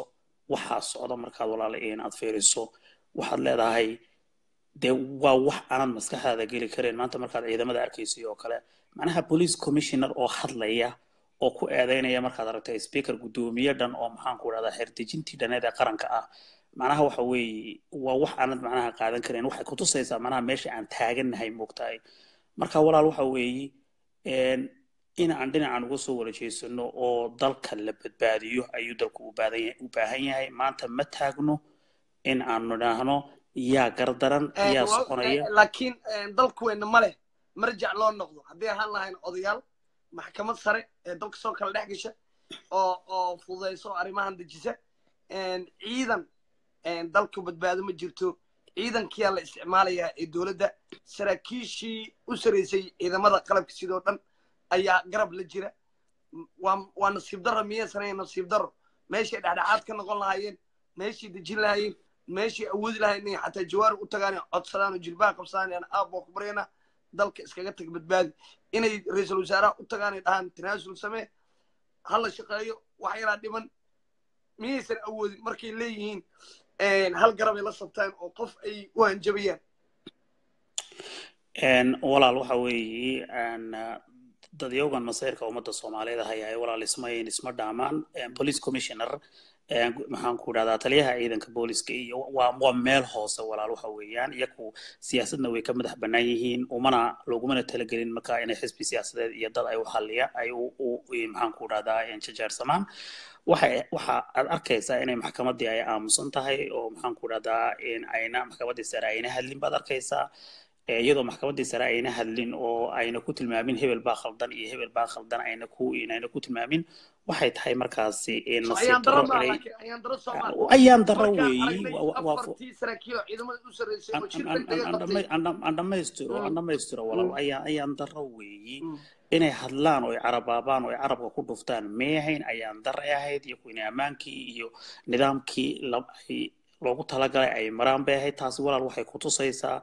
waxaa socda markaad walaal aad fiiriso waxaad leedahay dee waa wax aanad maskaxdaada geli karin maanta markaad ciidamada arkaysay oo kale macnaha police commissioner oo hadlaya oo ku eedeynaya markaad aragtay speaker guddoomiye dhan oo maxaan maxaanku idhahdaa xerdejintii dhaneed ee qaranka ah macnaha waxa weeye waa wax aanad macnaha qaadan karayn waxay kutusaysaa macnaha meesha aan taagannahay moogtahay marka walaal waxa weeye in aan dhinacaan uga soo wada jeesano oo dalka la badbaadiyo ayuu dalku u baahan yahay maanta ma taagno in aanu idhaahno yaa gardaran yaa soconaya eh, laakiin dalkuweena ma leh marjac loo noqdo haddii ahaan lahayn odayaal maxkamad sare ee dalka soo kala dhex gasha oo oo fududayso oo arrimahan dejisa ciidan dalka badbaado ma jirto ciidankiyaa la isticmaalayaa ee dowladda saraakiishii u saraysay ciidamada qalabka sidoo dhan ayaa garab la jira waa waa nasiib darro miyaysanay nasiib darro meeshay dhexdhexaad ka noqon lahaayeen meeshay dejin lahaayeen meeshay awoodi lahayen inay xataa jawaari u tagaan codsadaan oo jilbaha qabsadaan aan aaboo ku dalka iskaga tag badbaadi inay ra-iisul wasaaraha u tagaanay ay dhahaan tanaasul samee hala shaqeeyo wax dhiman miyaysan awoodin markay leeyihiin hal garabay la sabtaan oo qof ay u hanjabayaan walaal waxa weeye dadyowgan masayrka ummadda soomaaliyeed ahayaa ee walaal ismayn isma dhaamaan police commissioner maxaan ku idhahdaa taliyaha ciidanka booliska iyo waa meel hoose walaal waxa weeyaan iyaku siyaasadna way ka madax banaan yihiin umana logumana talagelin markaa inay xisbi siyaasadeed iyo dad ay u ay maxaan ku idhahdaa jajaarsamaan waxa aad arkaysaa inay maxkamaddii ay aamusan tahay oo maxaan ku idhahdaa ayna maxkamaddii sare ayna hadlin baad arkaysaa iyadoo maxkamaddii sare ayna hadlin oo ayna ku tilmaamin hebel baa khaldan iyo hebel baa khaldan ayna ku tilmaamin waxay tahay markaasi nasiib daro inay ayaan daro weeyi aan dhammaystiro walaal mm. ayaan daro weeyi mm. inay hadlaan oo ay carabaabaan oo ay carabka ku dhuftaan meehayn ayaan dare ahayd iyo ku in ammaankii iyo nidaamkii ay loogu talagalay ay maraan bay ahayd taasi walaal waxay ku tusaysaa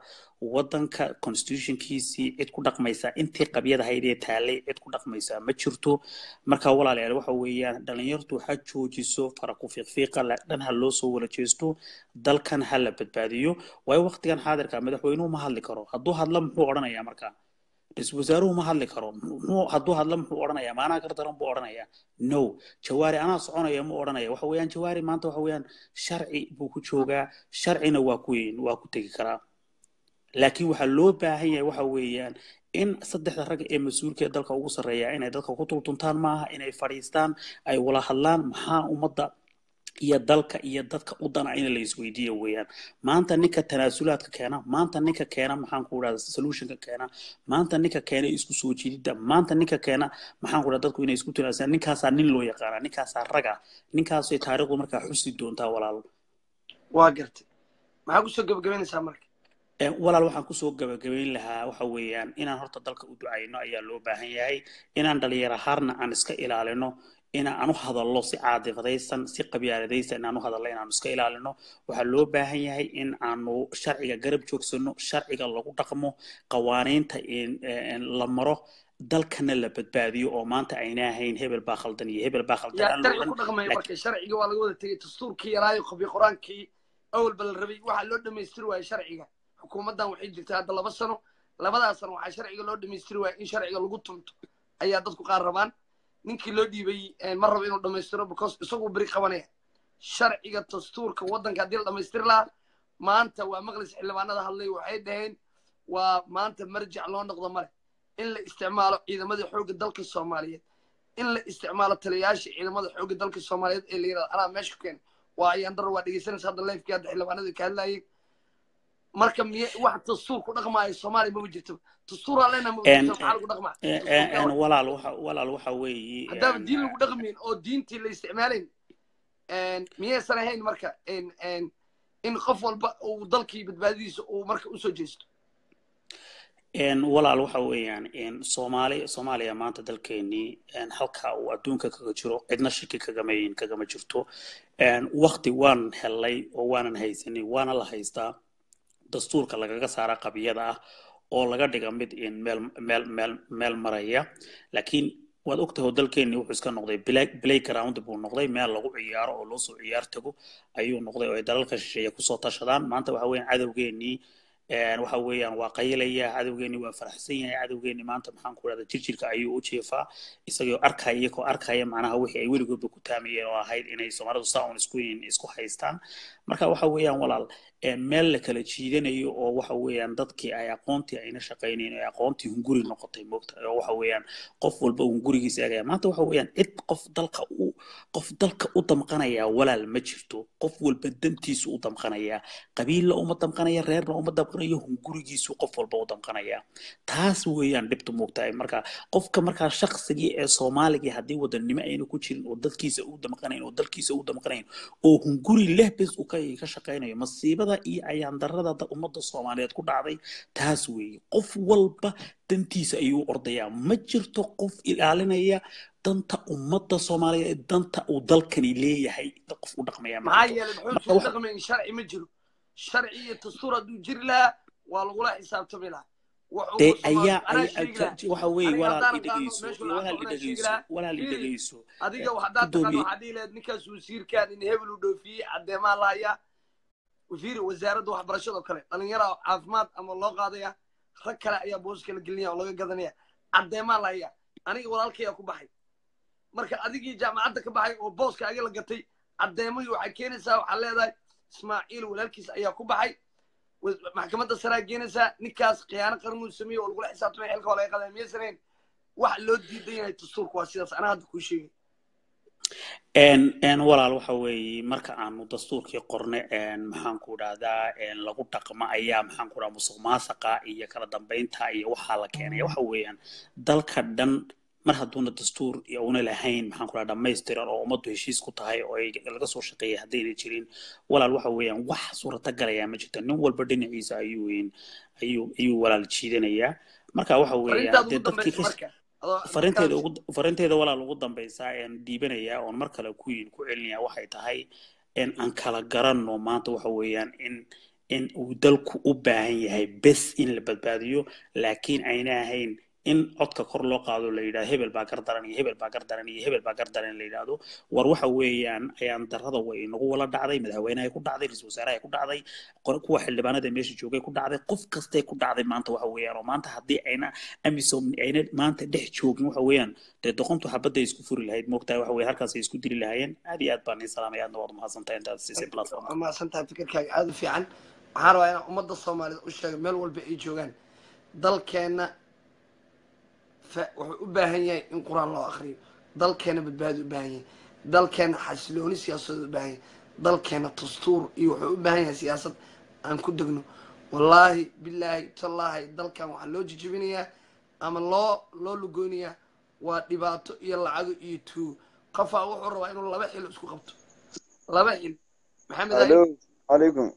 wadanka constitutionkiisii cid ku dhaqmaysaa intii qabyad ahayd ee taalay cid ku dhaqmaysaa ma jirto marka walaalayaal waxa weeyaan dhalinyartu ha joojiso fara ku fiiqfiiqa dhan ha loosoo wala jeesto dalkan ha la badbaadiyo waayo waqtigan xaadirka madaxweynuhu ma hadli karo hadduu hadla muxuu odhanayaa markaa ra-iisul wasaaruhu ma hadli karo hadduu hadla muxuu odhanayaa maanaha kar daran buu odhanayaa no jawaari anaa soconaya ma odhanaya waxa weeyaan jawaari maanta waxa weeyaan sharci buu ku joogaa sharcina waa ku waa ku tegi karaa laakiin waxaa loo baahan yahay waxa weeyaan in saddexda rag ee mas-uulka ee dalka ugu sarreeya inay dadka ku tultuntaan maaha inay fadhiistaan ay wala hadlaan maxaa ummadda iyo dalka iyo dadka u dana in laisweydiiya weyaan maanta ninka tanaasulaadka keena maanta ninka keena maxaan ku solutionka keena maanta ninka keena isku soo jiidida maanta ninka keena maxaan ku irahda dadku inay isku tanaasulaan ninkaasaa nin loo yaqaana ninkaasaa rag ah ninkaasay taariikhdu markaa xusi doontaa walaal waa gartay maxaa kusoo gabagabaynaysaa marka eh, walaal waxaan kusoo gabagabayn lahaa waxa weeyaan inaan horta dalka u ducayno ayaa loo baahan yahay inaan dhalinyaro harna aan iska ilaalino inaan u hadalno si caadifadaysan si qabiyaaladaysan inaan u hadalno inaanu iska ilaalino waxaa loo baahan yahay in aanu sharciga garab joogsano sharciga lagu dhaqmo qawaaniinta la maro dalkana la badbaadiyo oo maanta ayna ahayn hebel baa khaldan iyo hebel baa khaldanarcigi waa laga wada tegay dastuurkii yaraayo qabyo qur-aankii awalba la rabay waxaa loo dhamaystiri waaya sharciga xukuumaddan waxay jirtay hadda laba sano labadaasana waxaa sharciga loo dhamaystiri waaya in sharciga lagu tunto ayaa dadku qaar rabaan ninkii loo dhiibay eh, ma rabo inuu dhamaystiro because isagu beri qabanaya sharciga dastuurka waddanka haddii la dhamaystiri lahaa maanta waa maqlis xildhibaanada hadlay waxay dhaheen waa maanta marjac loo noqdo male in la isticmaalo ciidamada xoogga dalka soomaaliyeed in la isticmaalo taliyayaasha ciidamada xoogga dalka soomaaliyeed ee la layirahda anaa meesha ku keenay waa ayaan dar waa dhegeysanaysa hadda leefkii hadda xildhibaanada ka hadlayay marka miy wax dastuur ku dhaqmaayo soomaaliya maba jirto dastuuraa leenahay maaa lagu walaal waxa weeye haddaaba diin lagu dhaqmayn oo diintii la isticmaalayn miyaysan ahayn marka in qof walba uu dalkii badbaadadiisa uu marka usoo jeesto walaal waxa weeyaan soomaali soomaaliya maanta dalkeenii halka uu adduunka kaga jiro cidna shaki kagamayn kagama jirto wakti waan helay oo waanan haysanay waana la haystaa dastuurka lagaga saara qabiyada ah oo laga dhiga mid meel maraya laakiin waad ogtaho dalkeenii wuxuu iska noqday playground buu noqday meel lagu ciyaaro oo loosoo ciyaar tago ayuu noqday oo ay dalalka shisheeye kusoo tashadaan maanta waxa weyan cadowgeenii waxa weeyaan waa qayilaya cadowgeeni waa faraxsan yahay cadowgeeni maanta maxaan ku irahda jirjirka ayuu u jeefaa isagoo arkaya iyakoo arkaya macnaha wixii ay weligoodba ku taamayeen oo ahayd inay soomaalidu saa un isku isku haystaan marka waxa weeyaan walaal meel la kala jiidanayo oo waxa weeyaan dadkii ay aqoontii ayna shaqaynayn ee aqoontii hunguri noqotay moogta oo waxa weeyaan qof walba uun gurigiisa maanta waxa weeyaan cid qof dalka u qof dalka u damqanaya walaal ma jirto qof walba dantiisu u damqanaya qabiilla uma damqanaya reerna uma damqanayo hungurigiisu qof walba u damqanaya taas weeyaan dhibta moogtahay marka qofka markaa shaqsigii ee soomaaligii haddii wadannimo ayna ku jirin oo dadkiisa u damqanayn oo dalkiisa u damqanayn oo hunguri leh bis u ay ka shaqaynayo masiibada iyo ayaan darada ummadda soomaaliyeed ku dhacday taas weeye qof walba dantiisa ayuu ordayaa ma jirto qof ilaalinaya danta ummadda soomaaliyeed danta uu dalkani leeyahay qof u dhaqmaya maxaa yeelay muxuu isu dhaqmayn sharci ma jiro sharci iyo dastuur hadduu jiri lahaa waa lagula xisaabtami lahaa de ayaa waxa weeye walaal idhegeyso ninkaas wasiirkan in hebel u dhoofiyey cadeemaa lahaya wasiir wasaaradda waxbarashada kale dhalinyara caafimaad ama loo qaadaya rag kale ayaa booska la gelinaya oo laga gadanaya cadeemaa lahaya aniga walaalkayaa ku baxay marka adigii jaamacadda ka baxay oo booska aga la gatay cadeemadii waxay keenaysaa waxaa leedahay ismaaciil walaalkiis ayaa ku baxay maxkamadda saraa geenaysaa ninkaas khiyaano qarnuu sameeye oo lagula xisaabtamay xilka laga qadaa miya sanayn wax loo diidan yahay dastuurku waa sidaas anaa hadda kuu sheegay walaal waxa weeye marka aanu dastuurkii qornay maxaanku dhahdaa lagu dhaqma ayaa maxaanku dhaha musuq maasaqa iyo kala dambeynta iyo waxaa la keenaya waxa weeyaan dalka dhan mar hadduuna dastuur una lahayn maxaan ku raa dhamaystiran oo ummaddu heshiis ku tahay oo laga soo shaqeeyay haddayna jirin walaal waxa weeyaan wax suuratagalayaa ma jirta nin walba dhinaciisa ayuu eh, ayuu ayuu walaal jiidanaya marka waxa weeyaan walaal ugu dambaysa aan dhiibanayaa oon mar kale ku yiin ku celinayaa waxay tahay in aan kala garanno maanta waxa weeyaan in in uu dalku u baahan yahay bes in la badbaadiyo laakiin ayna ahayn in codka kor loo qaado la yidhaha hebel baa gardaran iyo hebel baa gardaran iyo hebel baa gardaran la yidhaahdo war waxa weeyaan ayaan darrada way nagu wala dhacday madaxweynehay ku dhacday ra-iisul wasaarahay ku dhacday kuwa xildhibaanada meesha joogay ku dhacday qof kastay ku dhacday maanta waxa weeyaan oo maanta haddii ayna amisom ayna maanta dhex joogin waxa weeyaan dee doqontu habadday isku furi lahayd moogtahay waxa weye halkaasay isku dili lahaayeen aad iyo aad baan idin aadna waad mahadsantahay intaad siisay platform ah. fikirkaaga aad u fiican waxaan rabaa inaan ummadda soomaalida u sheego meel walba ay joogaan dalkeena wuxuu u baahan yahay in qur-aan loo akriyo dalkeena badbaadi u baahan yahay dalkeena xasilooni siyaasadood u baahan yahay dalkeena dastuur iyo wuxuu u baahan yahay siyaasad aan ku degno wallaahi bilaahi tallaahi dalkan waxaa loo jijibinayaa ama loo loo lugoonayaa waa dhibaato iyo lacago iyo tuugo qofaa wuxuu rabaa inuu laba xil isku qabto laba xil maxamed alaykum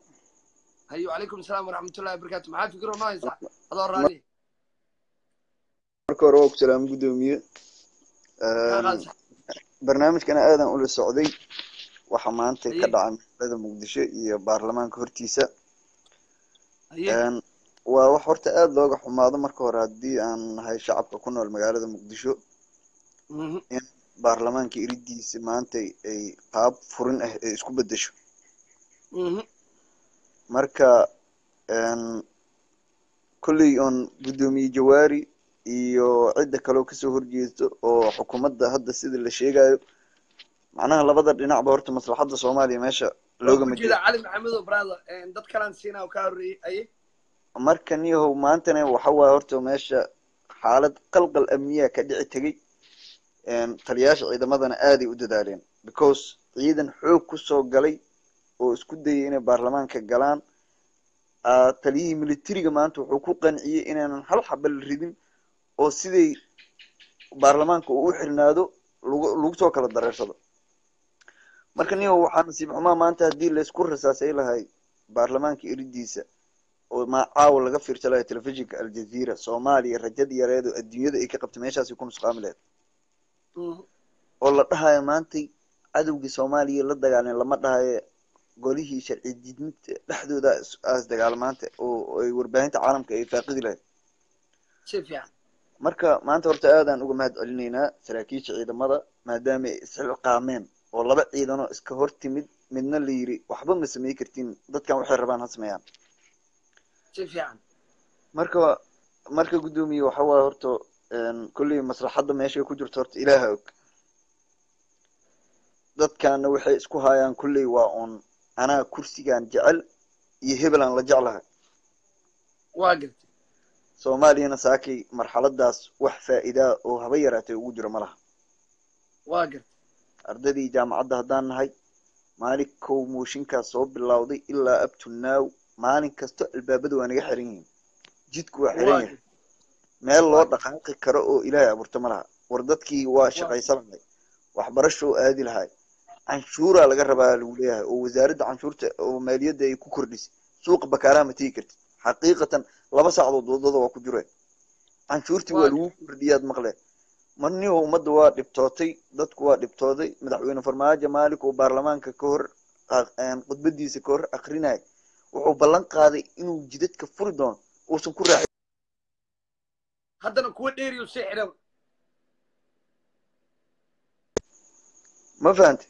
hayo calaykum asalaam waraxmatullahi wabarakatu maxaa fikir nohaysaa adoo raadi marka hore waa ku jiraan gudoomiye ehm, barnaamijkana aadan ula socday waxa maanta ka dhacay magaalada muqdisho iyo baarlamaanka hortiisa ehm, waa wax horta aada looga xumaado marka hore haddii aan nahay shacabka ku nool magaalada muqdisho mhm. in baarlamaanka iridiisa maanta ay qaab furin ah ay isku beddesho mhm. marka ehm, kolley oon guddoomiye jawaari iyo cidda kaleo kasoo horjeeto oo xukuumadda hadda sida la sheegayo macnaha labada dhinacba horta maslaxadda soomaaliya meesha loogama jeedo marka niyahow maantana waxa waaye horta meesha xaalad qalqal amniyaa ka dhici tegey taliyaasha ciidamadana aaday u dadaaleen because ciidan xoog kusoo galay oo isku dayay inay baarlamaanka galaan ah, taliyihii militariga maanta wuxuu ku qanciyey inaanan hal xaba la ridin oo siday baarlamaanka uu u xirnaado lg lagu soo kala dareeshado marka nin waxaa nasiib xumaa maanta haddii laysku rasaasay lahay baarlamaanka iridiisa oo caawa laga fiirsa lahay telefishinka aljaziira soomaaliya rajada yareed oo adduunyada ay ka qabtay meeshaasi ku nusqaami laheed mm-hmm. oo la dhahayo maantay cadowgii soomaaliya la dagaaleen lama dhahayo golihii sharci diidmidta dhexdooda aas dagaalamaanta oo ay warbaahinta caalamka ay faaqidi lahayd marka maanta horta aadaan uga mahad celinaynaa saraakiisha ciidamada maadaama ay isxilqaameen oo laba ciidanoo iska hortimid midna la yiri waxba ma samey kartiin dadkan waxay rabaan ha sameeyaan marka marka guddoomiye waxa waay horta kolley maslaxadda meeshay ku jirto horta ilaaha og dadkaana waxay isku haayaan kolley waa uun anaa kursigan jecel iyo hebelaan la jeclahay soomaaliyana saaki marxaladaas wax faa'iidaa oo haba yaraatay ugu jiro malaha laha garta ardadii jaamacadda haddaan nahay maalin kow mooshinkaas soo bilowday ilaa abtunaaw maalin kasto albaabada waa naga xiran yihiin jidku waa xiran yahay meel loo dhaqaaqi karo oo ilaahay abuurto ma laha war dadkii waa shaqaysan lahay waxbarashoo aadi lahay canshuuraa laga rabaa lagu leeyahay oo wasaaradda canshuurta oo maaliyadda ay ku kordhisay suuqa bakaaraha ma tegi kartid xaqiiqatan laba saacadood wadada waa ku jure canshuurtii waa lagu kordhiyaad maqle maniho ummadda waa dhibtootay dadku waa dhibtooday madaxweyne farmaajo maalik oo baarlamaanka ka hor ah, khudbadiisa ka hor akrinaya wuxuu ballan qaaday inuu jidadka furi doono uusan ku raaci haddana kuwa dheeriyo sixira ma fahante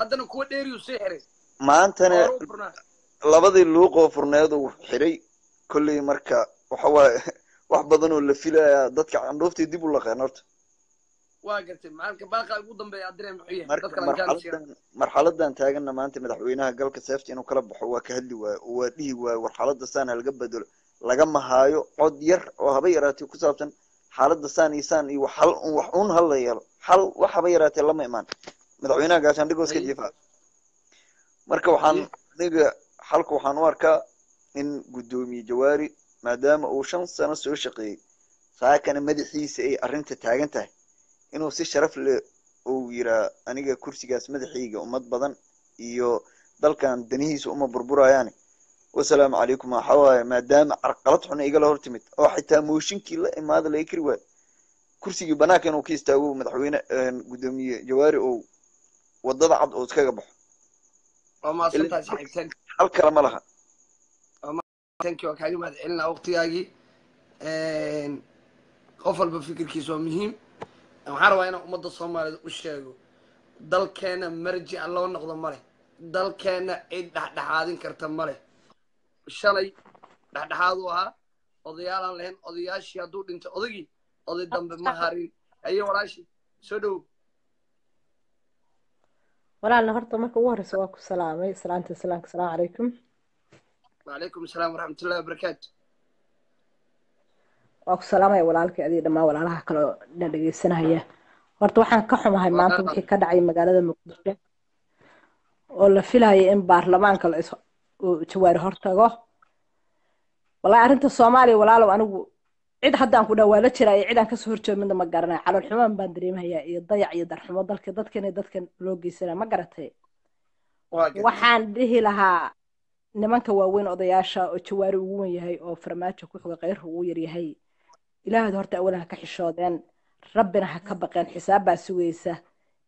haddana kuwa dheeriyo sixira maantana labadii luuqoo furneedu xiray kolley marka waxawaaye wax badan oo la filaya dadka candhuuftii dib u laqeen horta marxaladan taaganna maanta madaxweynaha galka seefta inuu kala baxo waa ka hadli waayo oo waa dhihi waayo war xaaladda saana laga bedelo lagama haayo cod yar oo haba yaraatee ku saabsan xaaladda saan iyo saan iyo hal wax uun hal la yeelo xal wax haba yaraatee lama imaan madaxweynaha gaashaandhigo iska jiifaa marka waxaan aniga xalka waxaan u arkaa in guddoomiye jawaari maadaama uu shan sano soo shaqeeyey saakana madaxiisa ay arrinta taagan tahay inuu si sharaf leh uu yiraa aniga kursigaas madaxayga ummad badan iyo dalkan danihiisa uma burburayaani wasalaamu calaykum waxaa waaye maadaama carqalad xun igala hortimid oo xitaa mooshinkii la imaada laga keri waayo kursigii banaanka inuu ka istaago madaxweyne guddoomiye jawaari oo wadada cad oo iskaga baxo hal kale ma laha waa kaaga mahad celinaa waqtigaagii eh, qof walba fikirkiisa waa muhiim waxaan rabaa inaan ummadda soomaaliyeed u sheego dalkeena marjica loo noqdo ma dalkeenna cid dhexdhexaadin karta ma shalay dhexdhexaadu ahaa odayaal aan lahayn odayaashii hadduu dhintay odagii oday dambe ma harin ayo walaashii soo dhowow walaalna horta marka ugu horreysa waa ku salaamay salaanta islaamka asalaamu calaykum waalaykum asalaam waraxmatullahi wabarakaatu waa ku salaamaya walaalkii adii dhammaan walaalaha kaleo dhadhegeysanaya horta waxaan ka xumahay maanta wixii ka dhacay magaalada muqdisho oo la filaya in baarlamaanka la is jawaari hortago wallahi arrinta soomaaliya walaalow anigu cid haddaan ku dhaa waa la jiraayo cidaan kasoo horjeedo midna ma garanaya calool xumaan baan dareemhayaa iyo dayac iyo darxumo dalka dadkan iyo dadkan loo geysanaa ma garatay waxaan dhihi lahaa nimanka waaweyn odayaasha oo jawaari ugu wen yahay oo farmaajo ku xuga kheyrka ugu yaryahay ilaahooda horta awalan ha ka xishoodeen rabbina ha ka baqeen xisaabbaa sugaysa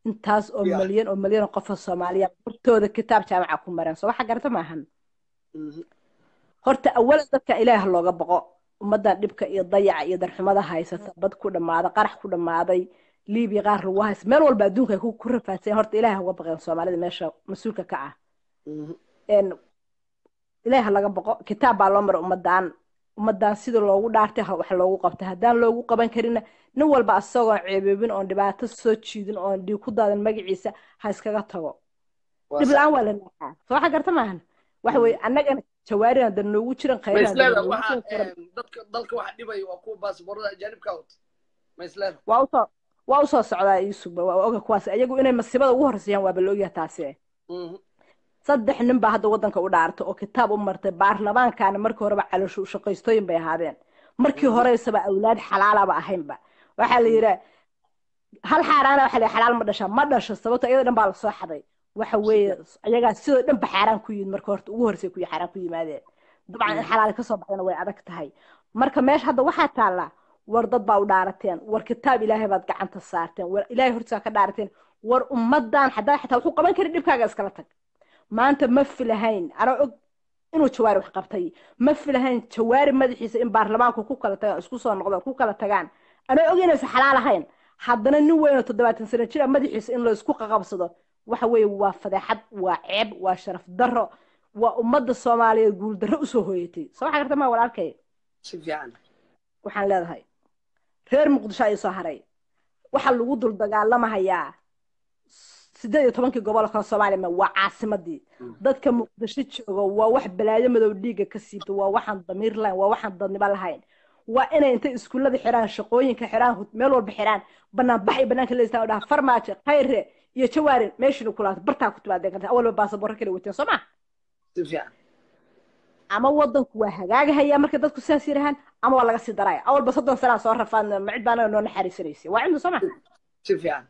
intaas oo malyan oo malyan oo soomaaliya hortooda kitaab jaamaca ku mareen soo waxa garta maahan mhm. horta awalan dadka ilaah looga baqo ummaddan dhibka iyo dayaca iyo darxumada haysata mm. bad ku dhammaaday qarax ku dhammaaday liibiya qaar lagu meel walba adduunka ay ku rafaadsayen horta ilaah uga baqeen soomaalida meesha mas-uulka ka ah mhm ilaah halaga boqo kitaab baa loo mara ummadaan ummadaan sida loogu dhaartay wax loogu qabta haddaan loogu qaban karinna nin walba isagoon ceeboobin oon dhibaato soo jiidin oon dhiig ku daadan magaciisa ha iskaga tago dhibla-aan waa la naaqaa soo xa garta maahan waxa weye annagana jawaarin hadda noogu jiran khayraa usoo socdaa ii sugba waa oga kuwaas iyagu inay masiibada ugu horreysayaan waaba la ogyaha taasi mhm saddex nin baa hadda waddanka u dhaartay oo kitaab u martay baarlamaankaana markii horeba calooshu shaqaystooyin bay ahaadeen markii mm. horeysaba awlaad xalaalaba ahaynba waxaa la yidhaa hal xaaraana waxa la xalaal ma dhashaa ma dhasho sababto iyadoo dhan baa la xaday waxa weeye iyagaa sidoo dhan xaaraan ku yimid marka horta ugu horeysay kuyi xaaraan ku yimaadeen dabcan in mm. xalaali kasoo baxdana way adag tahay marka meesha hadda waxaa taallaa war dad baa u dhaarateen war kitaab ilaahay baad gacanta saarteen war ilaahay hortisaa ka dhaarateen war ummaddan haddaa xitaa wuxuu qaban karin dhibkaaga iskala tag maanta ma filahayn anoo og inuu jawaari wax qabtay ma filahayn jawaari madaxiisa in baarlamaanku ku kala tagaan isku soo noqdaan ku kala tagaan anaa og inaysa xalaal ahayn haddana nin weyno toddobaatan sano jira madaxiisa in laysku qaqabsado waxa weeye waa fadeexad waa ceeb waa sharaf daro waa ummadda soomaaliyeed guul darro usoo hooyatay soo waxaa garta maa walaalkay waxaan leedahay reer muqdisho ayay soo haray waxaa lagu dul dagaalamahayaa sideed iyo tobankii gobolka soomaalima waa caasimadii mm. dadka muqdisho jooga waa wax balaayo madow dhiiga ka siibta waa waxaan damiir lahayn waa waxaan dadnimo lahayn waa inay intay iskuullada xiraan shaqooyinka xiraan meel walba xiraan banaanbax iyo banaanka leestaan oo dhaha farmaajo khayre iyo jawaarin meeshina kulaata bartaa ku timaadeen awalba baasaboorro kala wateen soo ma ama wadanku waa hagaagahaya markay dadku sidaas yidhahaan ama waa laga sii daraya awalba soddon sanaa soo rafaan macid baana noo naxariisanaysa waa cimdu soo ma si fiican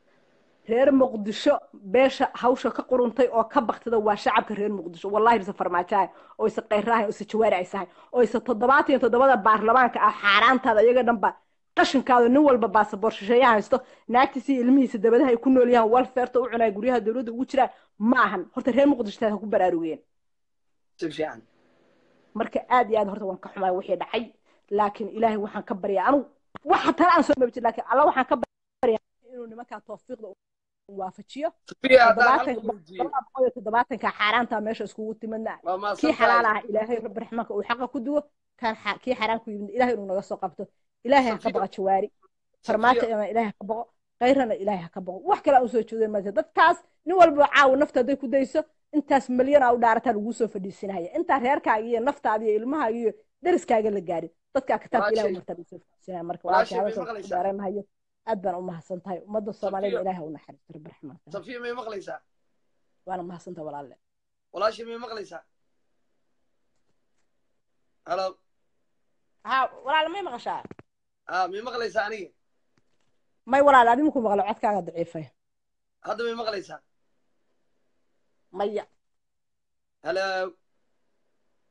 reer muqdisho beesha hawsha ka quruntay oo ka baktida waa shacabka reer muqdisho wallahi isa farmaajahay oo isa kayraahay oo isa jawaaracaysahay oo isa toddobaatan iyo toddobada baarlamaanka ah xaaraantaada iyaga dhan ba qashinkaada nin walba baasaboor shisheeya haysto naagtiisa ilmihiisa dabadaha ay ku nool yahan walfeerta u cunay guryaha dowladda ugu jiraan maahan ahan horta reer muqdisho ha ku baraarugeen marka aad iyo aad horta waan ka xumay wixii dhacay laakiin ilaahay waxaan ka baryaa anigu wax tala aan soo mabjir laakiin alla waxaan ka baryaa inuu nimankaa toofiiqda waafajiyo todobaatanka xaaraanta meesha iskugu timadna kii xalaal ah ilaahay rabbi raxmaanka uu xaqa ku duwo kii xaraan yimid ilahay inuu naga soo qabto ilaahay ha ka jawaari farmaajo ina ilaahay baqo kayrana ilaahay ha baqo wax kale aan soo jeedo dadkaas nin walba caawa nafta hadday ku dayso intaas milyan u dhaarataa laguu soo fadhiisinaya intaa reerkaaga iyo naftaada iyo ilmahaaga iyo la gaarin dadkaa kitaabka ilahay martaa marka walaashay hadasha ku dheeraymahayo aad baan u mahadsan tahay ummadda soomaalida ilahay u naxariistiro barxmaanka safiya may maqlaysaa waana mahadsantahay walaale walaasha may maqlaysaa halo ha walaale may maqashaa ha may maqlaysaa aniga may walaale adimaku maqlo codkaaga daciifay hadda may maqlaysaa maya halo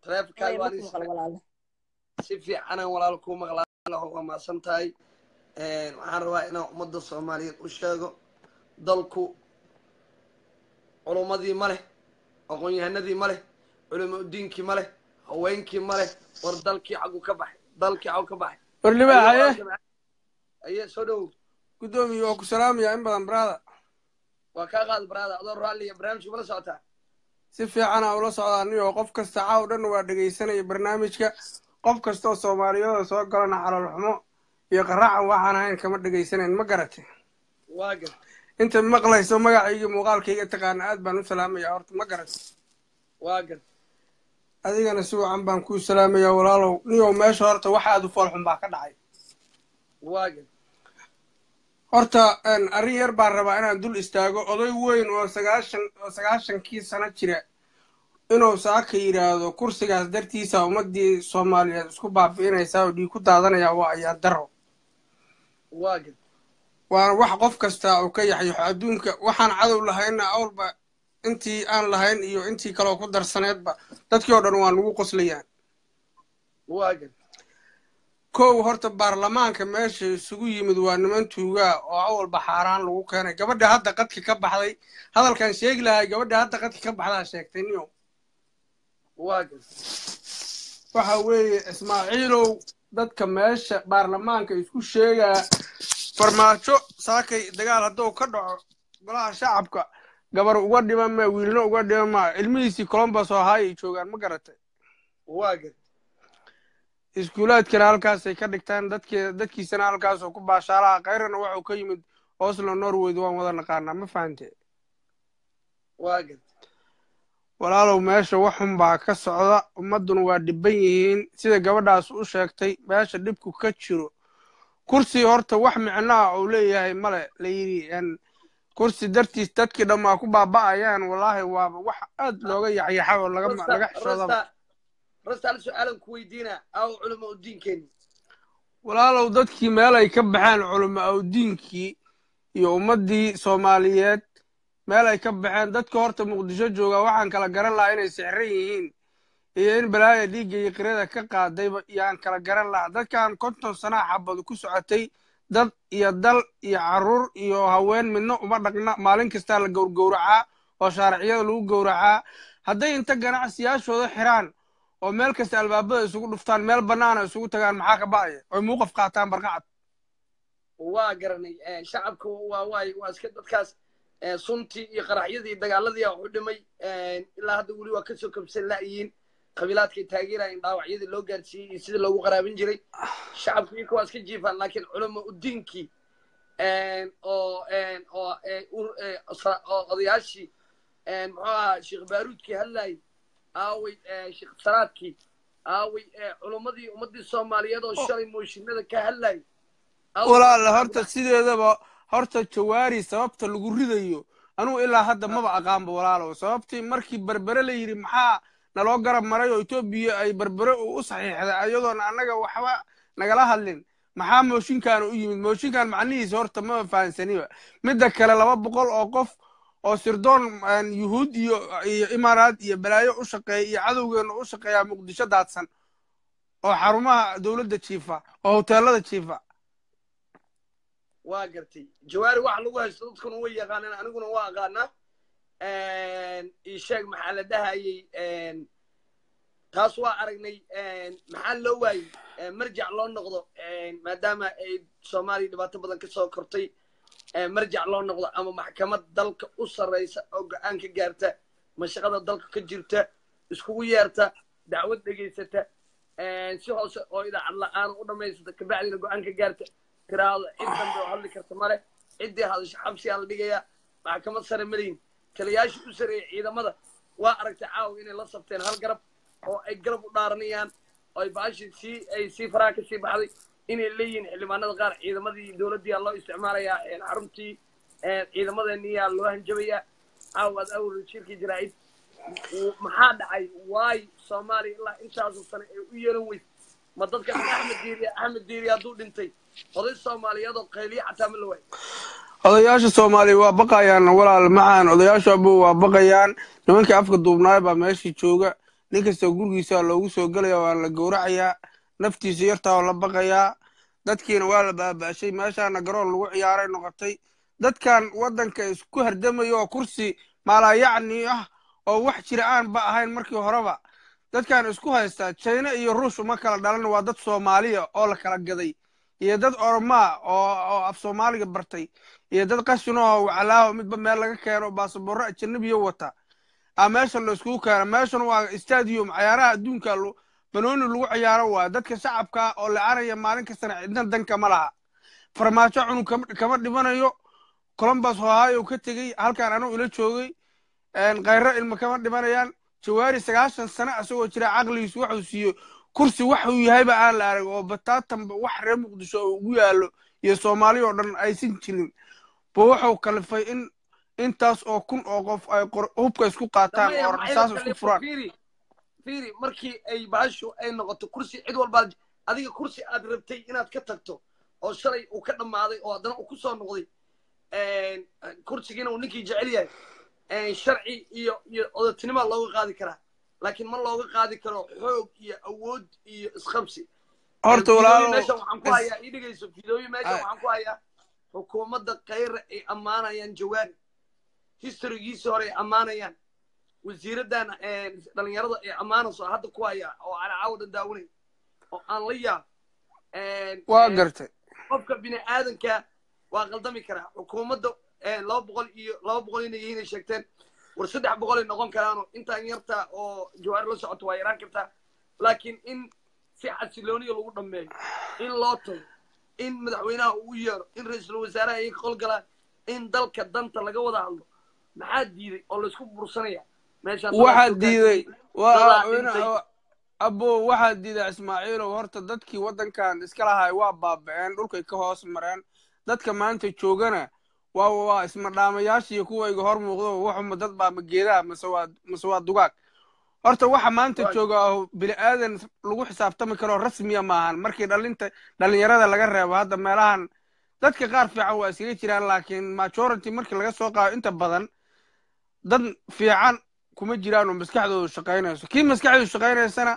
trafficaan si fiicanan walaal ku maqlaa waa mahadsan tahay waxaan rabaa inaan ummadda soomaaliyeed u sheego dalku culummadii ma leh aqoon-yahanadii ma leh culama udiinkii ma leh haweenkii ma leh war dalkii xagguu ka baxay dalkii xagu ka baxay orlima haye aye soo dhowow guddoomiye waa ku salaamaya in badan brada waa kaa qaad brada adoo raalliya barnaamijka ula socotaa si fiicana ula socda anigoo qof kasta caaw dhan waa dhegaysanaya barnaamijka qof kastaoo soomaaliyada soo galana xalool xumo iyo qaraacan waxaan ahayn kama dhegaysanayn ma garatay inta maqlayso magacayga muuqaalkayga taqaana aad baan u salaamayaa horta ma garatay adigana si wacan baan kuu salaamayaa walaalow niyow meesha horta wax aad u foolxun baa ka dhacay horta arrin yar baan rabaa inaan dul istaago oday weyn oo sagaashan oo sagaashankii sano jira inuu saaka yidhaahdo kursigaas dartiisa ummadii soomaaliyeed isku baabi'inaysaa oo dhiig ku daadanaya waa ayaa daro waagid waana wax qof kastaa uu ka yaxyaxo adduunka waxaan cadow lahayna awlba intii aan lahayn iyo intii kaloo ku darsaneedba dadkii oo dhan waa lagu qoslayaan waagid kow horta baarlamaanka meesha isugu yimid waa niman tuugaa oo awalba xaaraan lagu keenay gabadha hadda qadki ka baxday hadalkaan sheegi lahay gabadha hadda qadki ka baxdaa sheegtay niyo waxa weeye ismaaciilow dadka meesha baarlamaanka isku sheegaa farmaajo saakay dagaal hadduu ka dhaco golaha shacabka gabar uga dhiba maa wiilna uga dhiba maa cilmihiisii colombus oo haay ay joogaan ma garatay iskuulaadkana halkaasay ka dhigtaan dadke dadkiisana halkaasoo ku baashaalaha kayrana waxuu ka yimid oslo norway waan wada naqaanaa ma fahante walaalow meesha waxun baa ka socda ummadduna waa dhibban yihiin sida gabadhaas u sheegtay meesha dhibku ka jiro kursi horta wax micnaha uu leeyahay male layidhi kursi dartiis dadkii dhan waa ku baaba'ayaan walaahi waaba wax aad looga yaxyaxa oo laga xishoodaba walaalow dadkii meel ay ka baxeen culamo awdiinkii iyo ummaddii soomaaliyeed meel ay ka baxeen dadka horta muqdisho jooga waxaan kala garan lahaa inay sixran yihiin iyo in balaaya dhiigga iyo qirada ka qaadayba yaan kala garan lahaa dadkan konton sanaa xabadu ku socotay dad iyo dal iyo caruur iyo haween midna uma dhaqna maalin kastaa la gowrgowracaa oo shaariciyada lagu gowracaa hadday inta ganacsiyaashooda xiraan oo meel kasta albaabada isugu dhuftaan meel bannaana isugu tagaan maxaa ka ba'aya oy muuqaf qaataan barqacad waa garanay shacabka waa waay waa iska dadkaas suntii iyo qaraxyadii dagaaladii u dhimay ilaa hadda weli waa kasoo kabsan la'yiin qabiilaadkay taageeraya in dhaawacyadii loo gaarsiiyey iyo sidii loogu qaraabin jiray shacabku iyaka waa iska jiifaan laakiin culamo udiinkii diinkii oo oo odayaashii muxuu ahaa sheekh baaruudkii hadlayay aaway sheekh saraadkii aaway culummadii ummaddii soomaaliyeed oo oh. shalay mooshinada ka hadlayay walaala horta sideedaba horta jawaari sababta lagu ridayo anugu ilaa hadda maba aqaanba walaalow sababtii markii berbere la yidhi maxaa naloo garab maray oo etoobiya ay berbere u saxiixday ayadoona annaga waxba nagala hadlin maxaa mooshinkan u yimid mooshinkan macnihiisa horta maba fahansaniba midda kale laba boqol oo qof oo sirdoon yuhuud iyo iyo imaaraad iyo balaayo u shaqeeya iyo cadowgeenna u shaqeeya muqdisho daadsan oo xarumaha dowladda jiifa oo hoteelada jiifa waa gartay jawaari waxa lagu haysto dadkuna way yaqaanaan aniguna waa aqaanaa isheeg maxaa la dhahayey taas waa aragnay maxaa loo waayey marjac loo noqdo maadaama ay soomaaliya dhibaato badan ka soo kortay marjac loo noqdo ama maxkamad dalka u sarraysa oo go'aan ka gaarta mashaqada dalka ka jirta iskugu yeerta dacwad dhegaysata si hoose oo idaacad la la'aana u dhamaysata kabacdina go'aan ka gaarta tiraahdo cid dambe hadli karta male ciddii hadasho xabsiyaa la dhigayaa maxkamad sare malihin taliyaashii u sareeyay ciidamada waa aragtay caawa inay la sabteen hal garab oo ay garab u dhaaranayaan oo baashi sii ay sii faraha kasii baxday inay leeyihiin xildhibaanada qaar ciidamadii dowladdii loo isticmaalayaa xaruntii ciidamadeennii yaa loo hanjabayaa caawa aad awal jirkii jaraa'id maxaa dhacay waay soomaaliya ilaa intaasoo sane ee u yeelan weyd ma dadka axmed diiriya axmed diiriya hadduu dhintay odayaasha soomaaliya waa baqayaan walaal macaan odayaashuaba waa baqayaan nimankii afka duubnaay baa meeshii jooga nin kasta gurigiisa loogu soo gelaya waana la gowracayaa naftiisa yartaa oo la baqayaa dadkiina waa la baabaashay meeshaana garoon lagu ciyaaray noqotay dadkan waddanka isku hardamaya oo kursi maalayacni ah oo wax jira aanba ahayn markii horeba dadkan isku haysta jayna iyo ruush uma kala dhalan waa dad soomaaliya oo la kala gaday iyo dad oromaa oo oo af soomaaliga bartay iyo dad qashinoo wacalaaho midba meel laga keeno baasaboorro ajanabiyo wata a ah, meesha layskugu keeno meeshan waa stadium cayaaraha adduunka banooni lagu cayaaro waa dadka shacabka oo lacanaya maalin kastana cidna danka ma laha farmaajo cunug kama dhibanayo colombus hohayo ka tegey halkaan anuu ila joogay khayro ilma kama dhimanayaan jawaari sagaashan sane asagoo jira caqligiis waxuu siiyo kursi wax uu yahayba aan la arag oo bataatanba wax reer muqdisho oo ugu yaallo iyo soomaali oo dhan aysan jirin ba wuxuu kalifay in intaas oo kun oo qof ay hubka isku qaataan oo rasaas isku furaan fiiri markii ay baashu ay noqoto kursi cid walba adiga kursi aad rabtay inaad ka tagto oo shalay uu ka dhammaaday oo haddana uu ku soo noqday kursigiina uu ninkii jecel yahay sharci iyo iyo odatinimaa looga qaadi karaa laakiin ma looga qaadi karo xoog iyo awood iyo isqabsi horta walaalo meeshan waxaan ku hayaa ii dhigayso fidooyin meeshan waxaan ku hayaa xukuumadda khayra ay ammaanayaan jawaari historigiisii hore ay ammaanayaan wasiiraddan dhallinyarada ay ammaanayso hadda ku hayaa oo calacaawadan daawanay oo aan la yaab waa gartay qofka bini aadanka waa qaldami karaa xukuumadda laba boqol iyo laba boqol inay yihiin sheegteen war saddex boqolay noqon karaano intaan yarta oo jawaarir la socoto waa yaraan kartaa laakiin in si xasilooniya lagu dhameeyo in loo tago in madaxweynaha uu yeero in ra-iisul wasaaraha ay ka qolgalaan in dalka danta laga wada hadlo maxaa diiday oo laysku bursanaya meeshaaswaxaa diiday abo waxaa diiday ismaaciilow horta dadkii waddankan iska lahaay waa baabaceen dhulkay ka hoos mareen dadka maanta joogana wa waa isma dhaamayaashii kuwayga hor muuqdo waxuma dad baa ma geedaha mase waa dugaag horta waxa maanta jooga aho bini aadan lagu xisaabtami karo rasmiya maahan markii dhalinta dhallinyarada laga reebo hadda meelahan dadka qaar fiican waa iskaga jiraan laakiin majority markii laga soo qaado inta badan dad fiican kuma jiraan oo maskaxdoodu shaqaynayso kii maskaxdu shaqaynaysana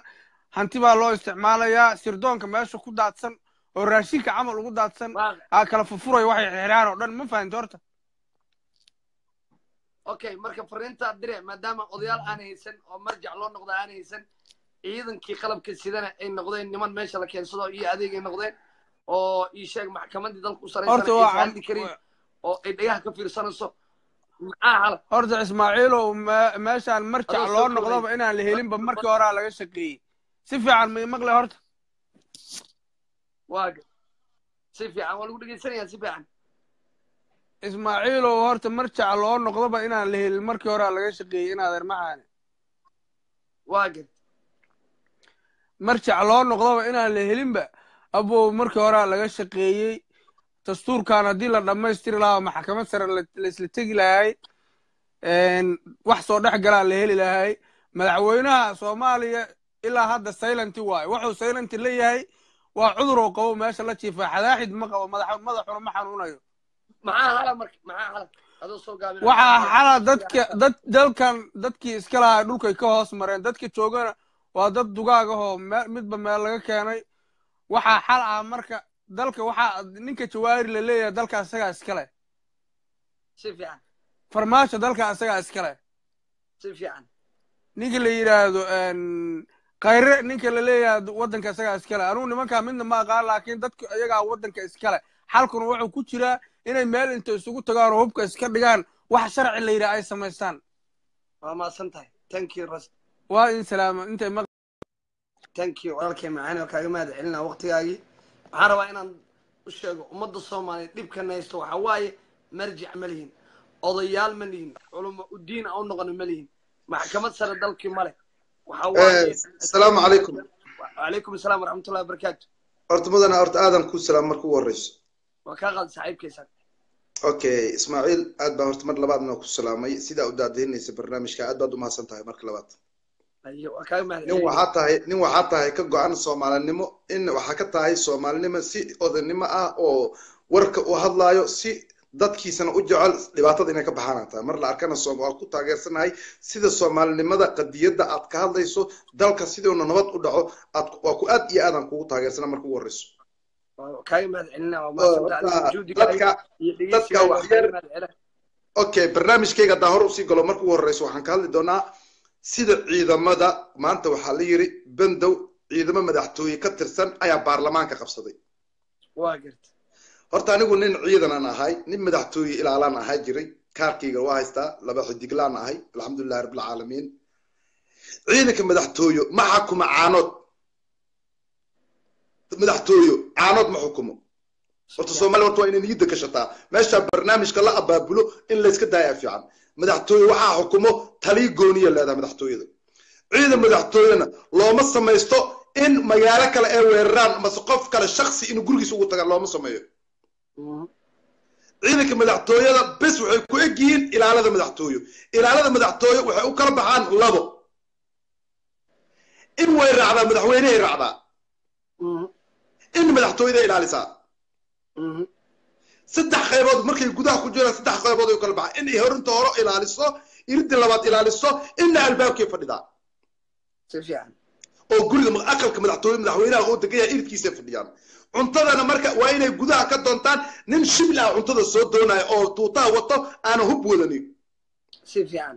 hanti baa loo isticmaalayaa sirdoonka meesha ku daadsan oo raashinka camal ugu daadsan aa kala furfuray waxay xiraan oo dhan ma fahamta horta okay marka fariinta dire maadaama odayaal aan haysan oo marjac loo noqda aan haysan ciidankii qalabka sidana ay noqdeen niman meesha la keensado iyo adeegay noqdeen oo ii sheeg maxkamadii dalka u saraysan karin oo ay dhagaha ka fiirsanayso horta ismaaciilow meeshaan marjac loo noqdoba inaan la helinba markii horaa laga shaqeeyey si fiican ma maqle horta waga si fiican waa lagu dhegeysanaya si fiican ismaaciilow horta marjaca loo noqdoba inaan la helin markii horea laga shaqeeyey in adeer maxaane waagad marjaca loo noqdoba inaan la helinba abow markii horea laga shaqeeyey dastuurkan haddii la dhammaystiri lahaa maxkamad sare laisla tegi lahay wax soo dhex galaa la heli lahay madaxweynaha soomaaliya ilaa hadda saylanti waayo wuxuu saylanti leeyahay waa cudur cuduroo qabo meesha la jiifaa xadaaxid ma qabo madaxuna ma xanuunayo waxaa xala dadka dad dalkan dadkii iska lahaa dhulkay ka hoos mareen dadka joogana waa dad dugaagahoo midba meel laga keenay waxaa xal ah marka dalka waxaa ninka jawaari la leeyahay dalka isagaa iska leh farmaasho dalka isagaa iska leh ninka la yidhaahdo khayre ninka laleeyahay waddanka isagaa iskale anuu nimankaa midna ma aqaan laakiin dadku iyagaa ah waddanka iskale xalkuna wuxuu ku jiraa inay meel inta isugu tagaan oo hubka iska dhigaan wax sharci la yidhaha ay samaystaan waa maasan tahay tankii waa in salaama intay ma tankii walaalkay macaan oo kaaga mahad celinaa waqtigaagii waxaan rabaa inaan u sheego ummadda soomaaliya dhibkan haysto waxaa waaye marjic ma lihin odayaal ma lihin culumo udiin a u noqona ma lihin maxkamad sare dalkii ma leh asalaamu eh, calaykum calaykum asalaam waraxmat wabarakaatu horta mudana horta aadan ku salaam marka ugu horeyso waa kaa qaad saaxiibkaysan okay ismaaciil aad baa horta mar labaad noo ku salaamay sidaa u daadahinaysa barnaamijka aad baad umahadsan tahay marka labaad nin waxaa tahay nin waxaa tahay ka go-an soomaalinimo in waxaa ka tahay soomaalinimo si odanimo ah oo warka u hadlaayo si dadkiisana u jecel dhibaatada inay ka baxaan taa mar la arkana waan ku taageersanahay sida soomaalinimada qadiyadda aad ka hadlayso dalka sidoona nabad u dhaco waa ku aad iyo aadan kugu taageersana marka ugu horreyso okay barnaamijkayga haddaan hor usii galo marka ugu horreyso waxaan ka hadli doonaa sida ciidamada maanta waxaa la yiri bendow ciidamo madaxtooye ka tirsan ayaa baarlamaanka qabsaday horta anigu nin ciidanan ahay nin madaxtooye ilaalaan ahaa jiray kaarkayga waa haystaa laba xidiglaan ahay alxamdulilahi rabbilcaalamiin ciidanka madaxtooyo ma xukumo caanood madaxtooyo caanood ma xukumo horta somalia horta waa inay niyadda ka meesha barnaamijka la abaabulo in layska daaya fiican madaxtooye waxaa xukumo talii gooniya leedahay madaxtooyada ciidan madaxtooyena looma samaysto in magaalo kale ay weeraraan mase qof kale shaksi inuu gurigiisa ugu tagaan looma sameeyo ciidanka madaxtooyada bes waxay ku egyihiin ilaalada madaxtooyo ilaalada madaxtooyo waxay u kala baxaan labo in way raacdaa madaxweynehay raacdaa in madaxtooyada ilaalisaa saddex qaybood markay gudaha ku jiraan saddex qaybood ay u kala baxaan inay horinta horo ilaaliso iridda labaad ilaaliso inna albaabkay fadhidaa oo gurida aqalka madaxtooyo madaxweynaha oo degan yahay iridkiisay fadhiyaan cuntadana marka waa inay gudaha ka doontaan nin shibil ah cuntada soo doonaya oo tuutaha wato aana hub wadani si fiican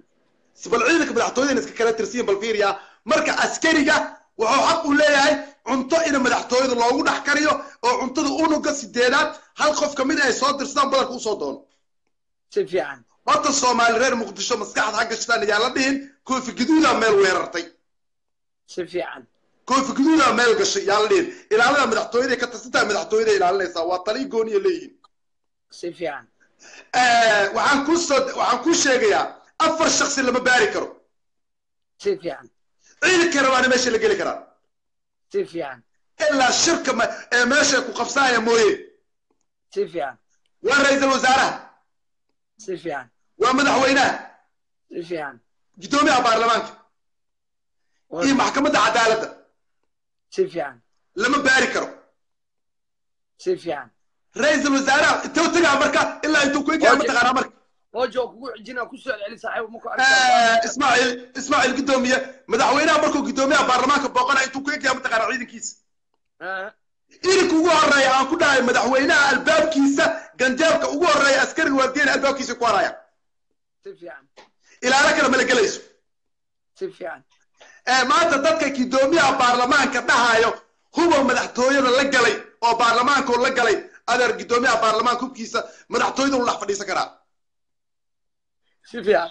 bal ciidanka madaxtooyadana iska kala tirsiyin balfiria marka askariga wuxuu xaq u leeyahay cunto ina madaxtooyada loogu dhex kariyo oo cuntada unuga sideedaad hal qof ka mid ay soo dirsadaan badanka usoo doono si horta soomaali reer muqdisho maskaxda ha gashadaan ayaa la dhihin koofi gaduudaa meel weerartay koofi meel gashay yaa la dhihin ilaalina madaxtooyada ka tarsantaa madaxtooyada ilaalinaysaa waa tali gooniya ay leeyihin si fiican eh, waxaan ku soo waxaan ku sheegayaa afar shaksi lama baari karo si fiican ciidanka rabaana meesha la geli karaa si fiican ilaa shirka ee meesha ku qabsanaya mooye si fiican waa ra-iisul wasaaraha si fiican waa madaxweynaha si fiican guddoomiyaha baarlamaanka iyo maxkamadda cadaaladda si fiican lama baari karo si fiican ra-iisul wasaaraha intau tegaa marka ilaa intuu ku egyahay mataqaanaa marka hoojo kugu xijina ku celi saaxiib eh, ismaaciil ismaaciil madaxweynaha markuu gudoomiyaha baarlamaanka booqanaya intuu ku egyahay mataqaanaa ciidankiisa eh. irinka ugu horreeya aan ku dhahay madaxweynaha albaabkiisa ganjaabka ugu horreeya askari waardiyana albaabkiisa ku haraya ilaalo kale mala gelayso si fiican ee maanta dadka kidoomiyaha baarlamaanka dhahaayo hubow madaxtooyada la galay oo baarlamaanko la galay adeer gidoomiyaha baarlamaanka hubkiisa madaxtooyada u dhex fadhiisan karaa si fiican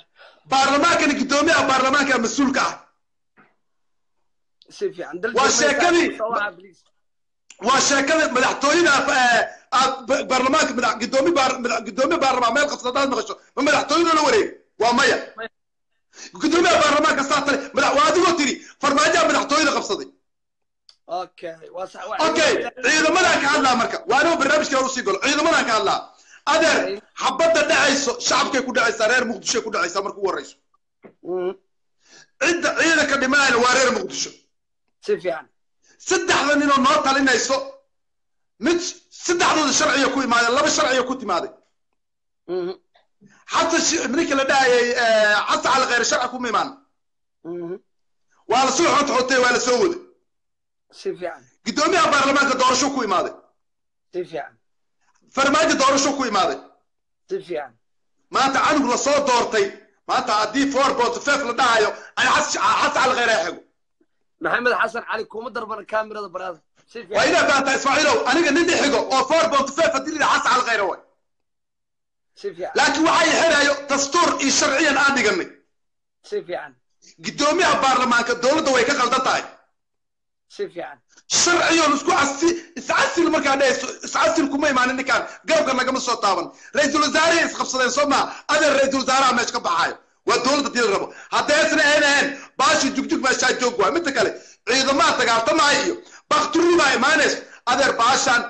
baarlamaankana gidoomiyaha baarlamaanka mas-uulka ah waa sheekadii waa sheekada madaxtooyada aad baarlamaanka gidoomi baarlamaan meel qabsa haddaad maqasho ma madaxtooyadu la wareeg waa maya gudoomiyaha baarlamaanka saa tale madax adigoo tiri farmaajaha madaxtooyada qabsaday okay ciidamadaan ka hadlaa marka waa anigoo barnaamij kale usii galo ciidamadaan ka hadlaa adeer xabadda dhacayso shacabkay ku dhacaysaa reer muqdisho ku dhacaysaa marka ugu horeyso mm. cidda ciidanka dhimanayna waa reer muqdisho si fiican saddexda ninoo noo talinayso mid saddexdooda sharciya ku imaadeen laba sharciga ku timaaday mm-hmm xata ninka la dhahayay eh, casa cala khayr sharci kuma imaan mhm. waa lasoo soo xotxotay waa la soo waday guddoomiyaha baarlamaanka doorasho ku imaaday farmaajo doorasho ku imaaday maanta canug lasoo doortay maanta haddii four bot feef la dhahayo ay casa ah, cala khayr xego maxamed xasan cali kuma darban kaamirada baraada waa inaad baataa ismaaciilow aniga nin dhixigo oo four bot feef haddii la yidhaha cala khayr waay laakiin waxaa xerayo dastuur iyo sharciyan aan dhiganay guddoomiyaha baarlamaanka dowladda way ka qaldan tahay sharciyoon isku iscasil markaa dhehayso iscasil kuma imaanin ninkaan garabka nagama soo taaban ra-iisul wasaarehii isqabsadeen soo maa adee ra-isul wasaareha meesha ka baxaayo waa dowladda dii la rabo haddeesna aan baashi jugjug meeshaa joog waay midda kale ciidamaa tagaartamahay iyo bakturri baa imaanayso adeer baashaan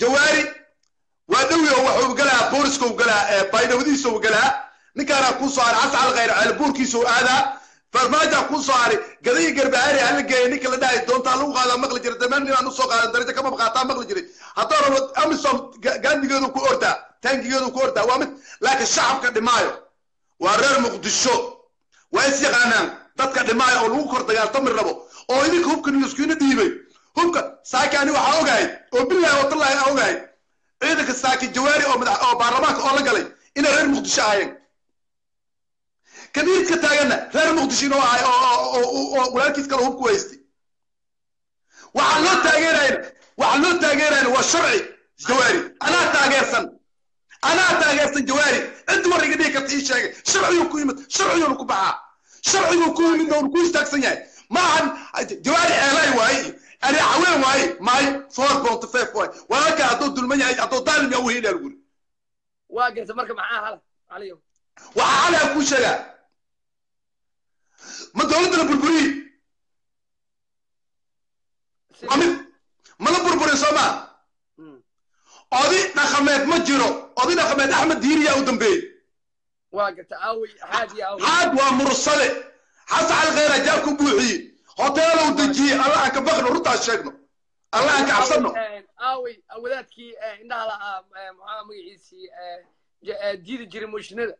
jawaari waa dhowyo waxuu galaa booriskau galaa baydhowdiisau galaa ninkaana kuu soo cascal khayr ceel buurkiisau aadaa farmaaja kuu soo haray garbaari hala geeyay ninka la dhahay doontaa lagu qaadaa maqli jiray damaan ninaan usoo qaadan darita kama qaataa maqli jiray haddaan rabo amisom gaandigeedu ku ordaa taangigeedu ku ordaa waa mid laakiin shacabka dhimaayo waa reer muqdisho waa is yaqaanaan dadka dhimaayo oo lagu kor dagaaltami rabo oo idinka hubkan laskuina dhiibay hubka saaki waxaa ogahay oo bilahi oo tallaahi ogahay ciidanka saaki jawaari ah, oo baarlamaanka oo la galay inay reer muqdisho ahaayeen kabiirka taaganna reer muqdisho inuu ahay oo walaalkiis kale hubku haystay waxaa loo taageerayna waxaa loo taageerayna waa sharci jawaari anaa taageersan anaa taageersan jawaari cid war iga dhihi karta ii sheega sharciguu ku yimid sharciguuna ku baxaa sharciguu ku yimidna uun ku istaagsan yahay maahan jawaari ceelay waaye ani haween waaye maayo four point daalim waa garta marka maxaa hala caliyo waxaa halaa kuu mala burburin soo hmm. odi dhaqameed ma jiro odi dhaqameed axmed diiriyaa u dambeeyey waa xaad waa mursale xasan alkheyr ajaab buuxiyey hoteelow dejiyey allaha ka baqno runtaas sheegno allaha ka cabsano aawi eh, wadaadkii eh, indhaha lahaa ah, eh, maxaa magaciisii diidi jiray mooshinada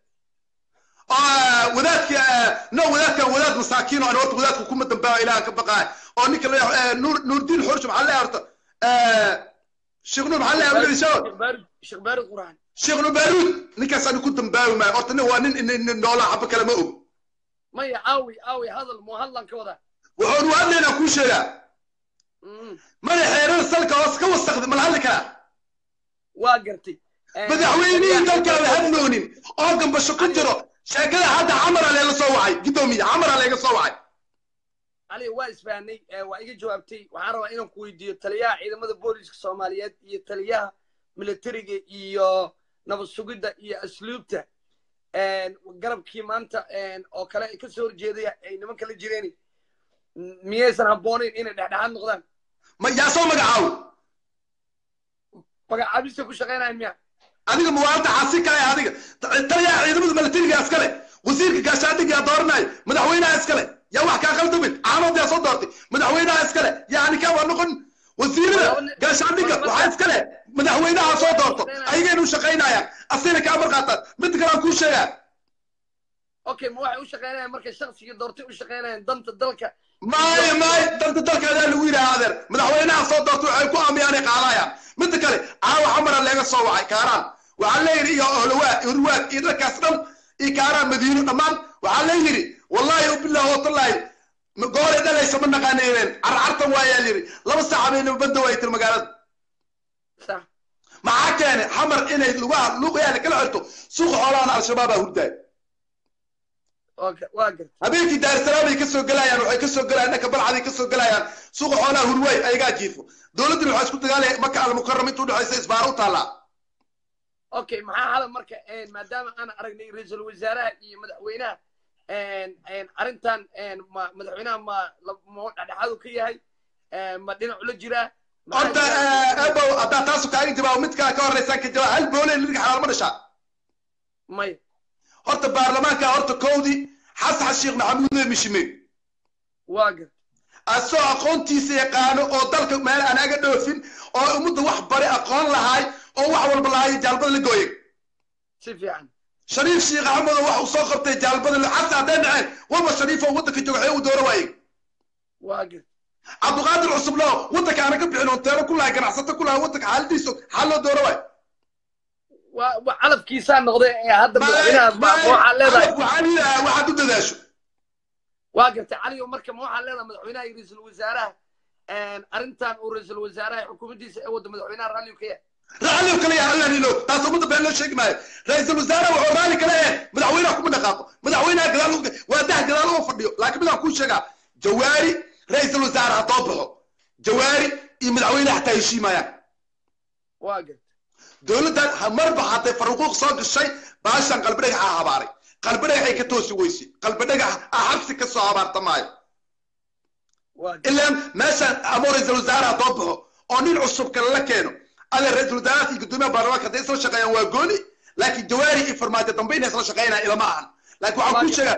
ah, wadaadkii no wadaadkan wadaad masaakiin oo horta wadaadka kuma dambaaba ilaha ka baqaay oo ninka la nuurdiin xorjo maxaa le horta sheekh maxaa le magaciisa sheekh baarud quraan sheekh ku dambaabi maayo horta waa nin noola xaba kale ma og maya aawi aawi hadal mu ka wadaa waxaanu hadlaynaa kuu sheegaa mm. madaxeerada salka waa iska wasakda mala hadli karaa waa gartay madaxweynihii dalkaada hadnoonin oo gambasho ku jiro sheekada hadda camara leela soo wacay guddoomiye camara leega soo wacay ali waa isfahnay waa iga jawaabtay waxaan rabaa inaan ku weydiiyo taliyaha ciidamada booliska soomaaliyeed iyo taliyaha milatariga iyo nabadsugidda iyo asluubta garabkii maanta oo kale ka soo horjeedaya ay nimanka la jireen miyaysan habboonayn inay dhexdhexaad noqdaan mayaasoo magacaaw magacaabisa ku shaqaynayan miya adiga muwaanta xasi kale adiga taliyaa ciidamada milatariga iskale wasiirka gaashaadiga dooranayo madaxweynaha iskale yaa wax kaa khaldamin caanoodyaa soo doortay madaxweynaha iskale yaani kaa waa noqon wasiirada gaashaadiga waxaa iskale madaxweynaha soo doorto ayagaynu shaqaynayaan asina kaa marqaataan mid kalaan kuu sheegaa okay ma waxay u shaqaynayaan markay shaqsigii doortay u shaqaynayaan danta dalka maya maya dalku dalkeeda lagu yidhaha adeer madaxweynaha soo doorta waxay ku amiyaanay qaadayaan midda kale caawa xamara leega soo wacay kaaraan waxaa layidhi iyo ohlawaad hurwaad iyo dalkaas dhan iyo kaaraan madiino dhammaan waxaa yidhi wallahi ubilah watallaahi gooray dhalaysa ma naqaanayneen carcartan waayaa yidhi laba saaca bayna badda waay tir magaalada maxaa keenay xamar inay lugaha luuqyaala kala xirto suuqa xoolahan al-shabaabaa hurdaay habeenkii daarsalaamay kasoo galayaan waxay kasoo galayaan dhanka balcaday kasoo galayaan suuqa xoolaha hurwaay ayagaa jiifo dowladduna waxaa isku dagaalaya maka almukaram intuu dhexaysa isbaara u taallaa okay maxaa hada marka maadaama aan aragnay ra-iisul wasaaraha iyo madaxweynaha arrintan madaxweynaha ma dhexdhexaadu ka yahay ma dhinacu la jiraa horta ebow eh, eh, haddaa taasu kaaga jawaabo midkaa ka horeysaan ka jawaab hal boole liga xalaal ma dhashaa maya horta baarlamaanka horta kowdii xasan sheekh maxamuud le mishime asoo aqoontiisa yaqaano oo dalka meel aan aga dhoofin oo ummadda wax bare aqoon lahaay oo wax walba lahaay jaalbada la gooyay shariif sheekh axmed oo wax uu soo qabtay jaalbada xasa hadday dhaceen waba shariif oo waddanka jooga xee uu dooro waayey cabduqaadir cusublo waddanka aana ka bixin oon teero ku lahay ganacsato ku lahay waddanka xaaladiisa xaal loo dooro waay calafkiisaa noqday ee hadda madaxweynaha waxaa u dadaasho waa gartay caliyo marka waxaa leedahay madaxweynaha iyo ra-iisul wasaaraha arrintan uu ra-iisul wasaaraha xukuumaddiisa ee wadda madaxweynaha raalliyo ka yahay raalliyo kale yahay allah taas ummadda been loo sheegi maayo ra-iisul wasaaraha wuxuu raalli kale eh madaxweynaha kuma dhaqaaqo madaxweynaha gadaal waa dex gadaal uga fadhiyo laakiin midaan kuu sheegaa jawaari ra-iisul wasaare ha soo jawaari iyo madaxweyne xataa heshiimayaan waa gartay dowladdan marba hadday faruquuq soo gashay baashan qalbidhagax a ah habaaray qalbidhagaxay ka toosi weyse qalbidhagax a ah, xabsi ah ka soo habaarta maayo ilaan meeshaan amuur ra-isul wasaare haddoo baxo oo nin cusubka lala keeno adeer ra-isul wasaaraha iyo guddoomiyaha baarlamaanka hadday isla shaqeeyaan waa gooni laakiin jawaari iyo farmaajo dambe inay isla shaqeynaya ilama ahan laakiin waxaan ku sheegaa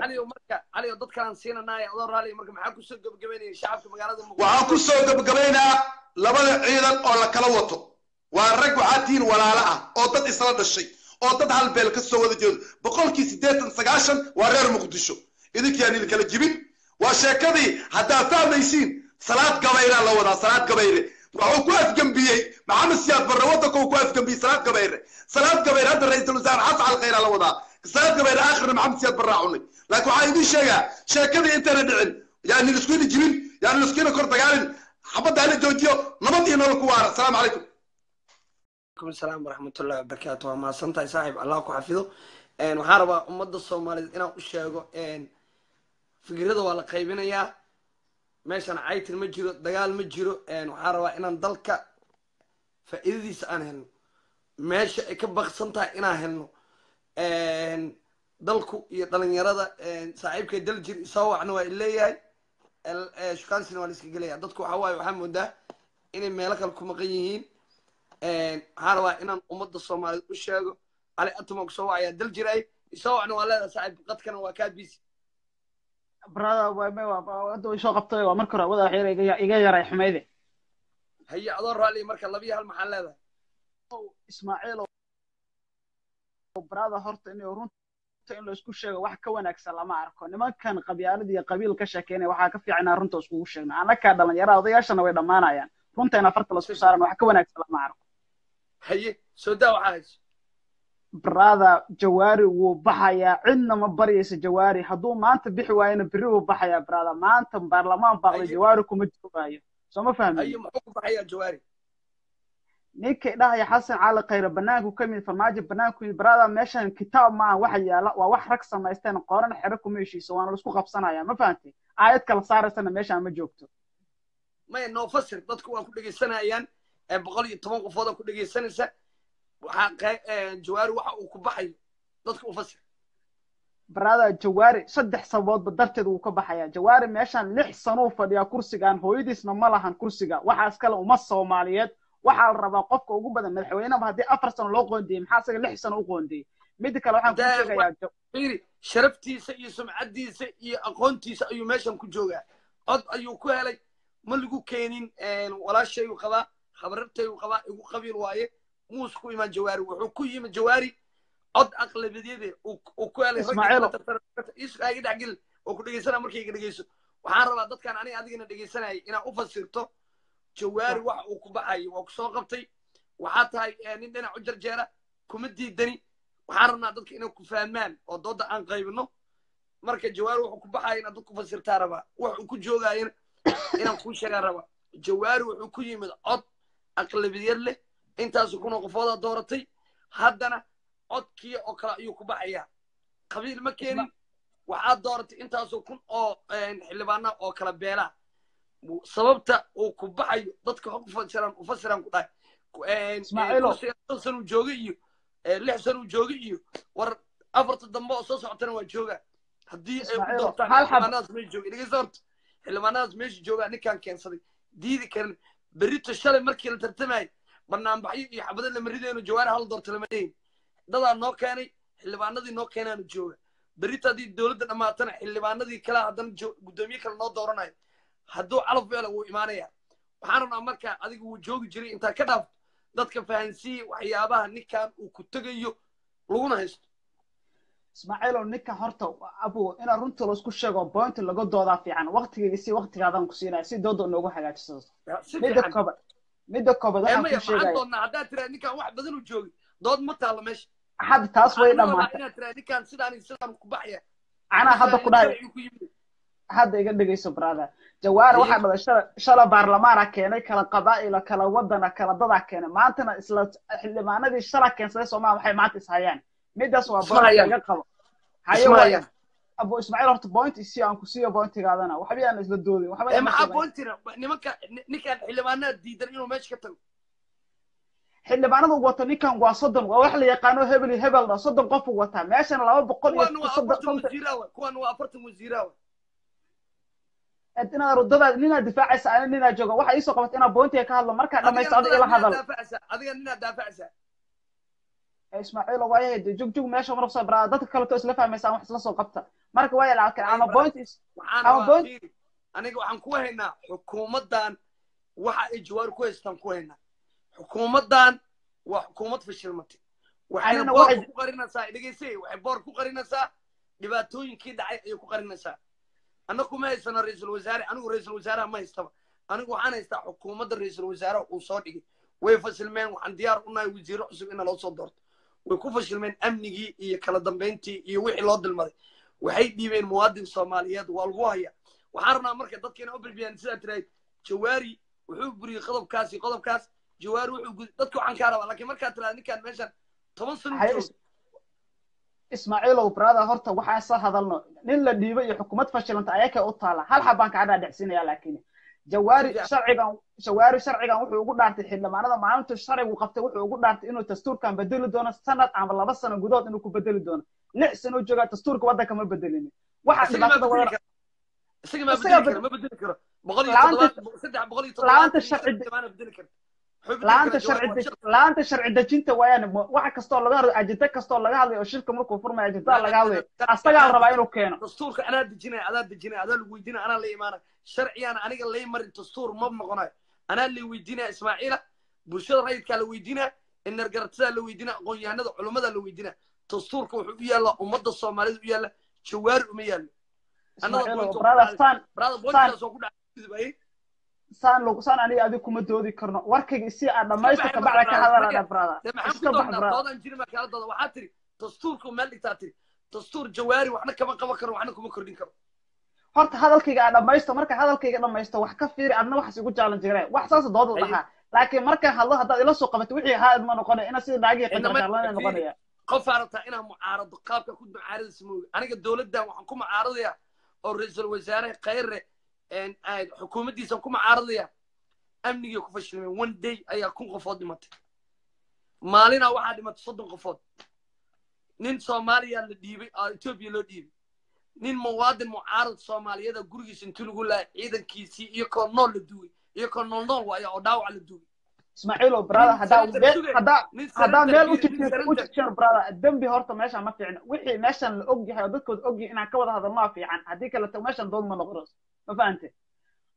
caliyo dadkaan siinanay adoo raali marka maxaa kusoo gabagabaynaya shacabka magaalada waxaan kusoo gabagabaynaa labada ciidan oo lakala wato waa rag waxaad tihiin walaalo ah oo dad isla dhashay oo dad hal beel kasoo wada jeedo boqolkii siddeetan sagaashan waa reer muqdisho idinkiaanil kala jibin waa sheekadii haddaad fahmaysiin salaad gabayraan la wadaa salaad gabayre wuxuu ku afgembiyey maxamed siyaad barre waddanka ku afgembiyey salaad gabayre salaad gabayre hadda ra-iisul wasaar xasan alkhayra la wadaa salaad gabayre aakhirna maxamed siyaad barraa cunay laakiin waxaa idiin sheegaa sheekadii intayna dhicin yaani liskuina jibin yaani liskuina kor dagaalin xabadda hala joojiyo nabad iyo nolol ku waara asalaamu calaykum asalaam waraxmatullahi wabarakaatu waa mahadsantahay saaxib allah ku xafido waxaan rabaa ummadda soomaaliyeed inaan u sheego fikirada waa la qaybinayaa meeshan caytil ma jiro dagaal ma jiro waxaan rabaa inaan dalka faa'iidadiisa aan helno meesha ay ka baqsan tahay inaan helno dalku iyo dhalinyarada saaxiibka daljir isaawacna waa ileeyahay shukaansina waa la iska gelayaa dadku waxaa waaye waxaa moodaa inay meelo kale ku maqan yihiin waxaan inaan ummadda soomaaliyeed u sheego cali atumog soo wacayaa dal jiray isawacna waa leedaha saaxiib qadkana waa kaa bisi hadda soo qabtay waa marka hore awada waxyar iga yaray xumeyde haye adoo raali marka labiyo hal maxaan leedahay ismaaciilow brada horta inay runta in laisku sheego wax ka wanaagsan lama arko nimankan qabyaalada iyo qabiil ka sheekeynaya waxaa ka fiicanaa runta iskugu sheegno annakaa dhalinyarada odayaashana way dhammaanayaan runta in afarta laisku saaran wax ka wanaagsan lama arko haye soo daa waxaa brada jawaari wuu baxayaa cidna ma baryaysa jawaari hadduu maanta bixi waayona beri wuu baxayaa brada maanta baarlamaan baaqday jawaari kuma joogaayo sooma fahmi ninkay dhahaya xasan cali khayre banaanku ka mid farmaajo banaanku yimid brada meeshan kitaab maaha waxa yaala waa wax rag samaysteen qoran xero kuma heshiisa waana laisku qabsanaya ma fahamtay aayad kala saaraysana meeshaan ma joogto maya noo fasir dadku waa ku dhegaysanayaan boqol iyo toban qofood aan ku dhegaysanaysa jawaari waxa uu ku baxayo dadka u fasir barada jawaari saddex sababoodba darteed wuu ka baxayaa jawaari meeshaan lix sanuu fadhiyaa kursigan hooyadiisna ma lahan kursiga waxaas kale uma soomaaliyeed waxaa la rabaa qofka ugu badan madaxweyneba haddii afar sano loo qoondiyey maxaa isaga lix sano u qoondiyey midda kale waxaan ku sheegayaa sharaftiisa iyo sumcaddiisa iyo aqoontiisa ayuu meeshan ku joogaa cod ayuu ku helay ma lagu keenin walaashayu qabaa khabarartay qabaa igu qabiil waaye muuse ku imaan jawaari wuxuu ku yimi jawaari cod aqlabidyade uu ku helay iga dhexgel oo ku dhegeysana iga dhegeyso waxaan rabaa dadkan aniga adigana dhegeysanayay inaad u fasirto jawaari ah. waxa uu ku baxayo waa kusoo qabtay waxaa tahay eh, nin dhinac u jarjeera kuma diidani waxaan rabnaa dadka inay ku fahmaan oo dooda aan qaybino marka jawaari wuxuu ku baxaya inaad dad ku fasirtaa rabaa wax uu ku joogaayana inaan kuu sheegaan rabaa jawaari wuxuu ku yimid cod aqlabiyad leh intaasu kunoo qofoodaa dooratay haddana codkii oo kale ayuu ku baxayaa qabiil ma keenin waxaad dooratay intaasu kun oo xildhibaana oo kala beelaa sababta uu ku baxayo dadka hog fasiraan ufasiraan ku dhahay san uu jooga iyo eh, lix san uu jooga iyo war afarta dambe oo soo socotana waa joogaa haddii ay ku doortaan xildhibaanadaas meesha jooga dhegeysta horta xildhibaanadaas meesha joogaa ninkaan keensaday diidi karin berito shalay markii la tartamay banaanbaxyo iyo xabado lamarideenu jawaari hal doorta lamaleyn dadaa noo keenay xildhibaanadii noo keenaanu jooga berrito haddii dowladda dhammaatana xildhibaanadii kale haddana guddoomiye kale noo dooranayo hadduu calaf weela wuu imaanayaa waxaan naa markaa adiga wuu joogi jiray intaa ka dhaafto dadka fahansiiye waxyaabaha ninkan uu ku tegayo laguna haysto ismaaciilow ninka horta abu inaa runta laisku sheego point laga doodaa fiican waktigeyga si waktigaadan ku siinaya si dooda noogu hagaajiso mida koobad mida koobad waxaan ku sheegaya wax badan u joogi dood ma taalo meesha hadda taas way dhamaatay hadda ku dhahay hadda iga dhegeyso brother jawaare waxaa dhalay shala baarlamaana keenay kala qabaa'ila kala wadana kala dadaa keenay maantana isla xildhibaanadii shala keensaday soomaa waxay maanta is midaas waa bointiga qabo haye abo ismaaciil horta point isi aan ku siiyo pointigaadana waxba isla doodin eh, maxaa pointina nimanka ninkaan xildhibaanada diidan inuu meesha ka tago xildhibaanada uu wato ninkan waa soddon waa wax la yaqaano hebel hebelna soddon qof uu wataa meeshana laba boqol iyo kuwan waa afartan wasiiraawa inaad rudadaad ninaad difaacaysa ana ninaad jooga waxaa iisoo qabatay inaad pointiga ka hadlo markaa dhammaysto adiga ila hadal adiga ninaad daafacaysaa ismaaciil waaya jugjug jug meesha mara kusoo baraa dadka kaleto isla fahmaysaan wax isla soo qabta marka waaya aniga waxaan ku haynaa xukuumaddan waxa ay jawaar ku haystaan ku haynaa xukuumaddan waa xukuumad fashilmatay waxayna boor ku qarinaysaa dhegeysay waxay boor ku qarinaysaa dhibaatooyinkii dhacay ayay ku qarinaysaa annagu ma haysano ra-iisul wasaare anigu ra-iisul wasaaraha ma haystaba anigu waxaan haystaa xukuumadda ra-iisul wasaaraha uu soo dhigay way fasilmeen waxaan diyaar unahay nahay wasiiro cusub ina loo soo doorto way ku fashilmeen amnigii iyo kala dambayntii iyo wixii loo dilmaday waxay dhiibeen muwaadin soomaaliyeed waa lagu haya waxaan rabnaa marka dadkiina ubirbiyaan sidaa tirahayd jawaari wuxuu buriyey qodobkaas iyo qodobkaas jawaari wuxuu gud dadka waxaan kaa rabaa laakiin markaa tiraada ninkaan meeshan toban sano ismaaciilow brada horta waxaa hadalno nin la dhiibo iyo xukuumad fashilanta ayakay u taala hal xabaan kaa dhaadhicsiinaya laakiin jawaari sharcigan jawaari sharcigan wuxuu ugu dhaartay xildhibaanada maalintu sharcigu qabtay wuxuu ugu dhaartay inuu dastuurkan bedeli doono sanad ama laba sano gudahood inuu ku bedeli doono lix sano joogaa dastuurka waddanka ma bedelin waxaa sharci laanta aanta sharci dejinta waayaan waxa kastoo laga hadlay ajinta kastoo laga hadlay oo shirka markuu furmay ajintaa laga hadlay asagaa rabaa inuu keeno dastuurka anaa dejinaya adaa dejinaya adaa lagu weydiinaya anaa la imaanaya sharcigaan aniga lay marin dastuur ma noqonayo anaa la weydiinaya ismaaciila bulshada rayidkaa la weydiinaya energartidaa la weydiinaya aqoonyahanada culumadaa la weydiinaya dastuurka wuxuu u yaalla ummadda soomaalida u yaalla jawaari uma yaallo saan ani aniga adig kuma doodi karno warkayga isi aan dhamaysto kabacda ka hadala brada dastuurku meel dhigtaa tiri dastuur jawaari waxna kama qaban karo waxna kuma kordhin karo horta hadalkayga aan dhamaysto marka hadalkayga dhamaysto wax ka fiiri adna waxaas igu jaalan jireen wax saas dooda dhahaa laakiin markaan hadlo haddaad ila soo qabato wixii ahaa ma noqonaya ina sida naagihii qadarjaalana noqonaya qof arabtaa inaa mucaarado qaabka ku mucaaradaysa moogi aniga dowladdan waxaan ku mucaaradayaa oo ra-iisul wasaare khayre xukuumaddiisan eh, ku macaaradaya amnigii ku fashilmeen one day ayaa kun qofood dhimatay maalinaa waxaa dhimatay soddon qofood nin soomaaliya la dhiibay etoobiya ah, loo dhiibay nin muwaadin mucaarad soomaaliyada gurigiisa intuu lagu laayay ciidankiisii iyo nool la duway iyo nool nool waaya oo dhaawaca la duway ismaaciilow brada haddaa meel utijir brada dembi horta meesha ma fiicna wixii meeshaan la og oo dadkooda og inaan ka wada hadalnaa fiican haddii kaleto meeshaan dood ma noqonayso ma fahante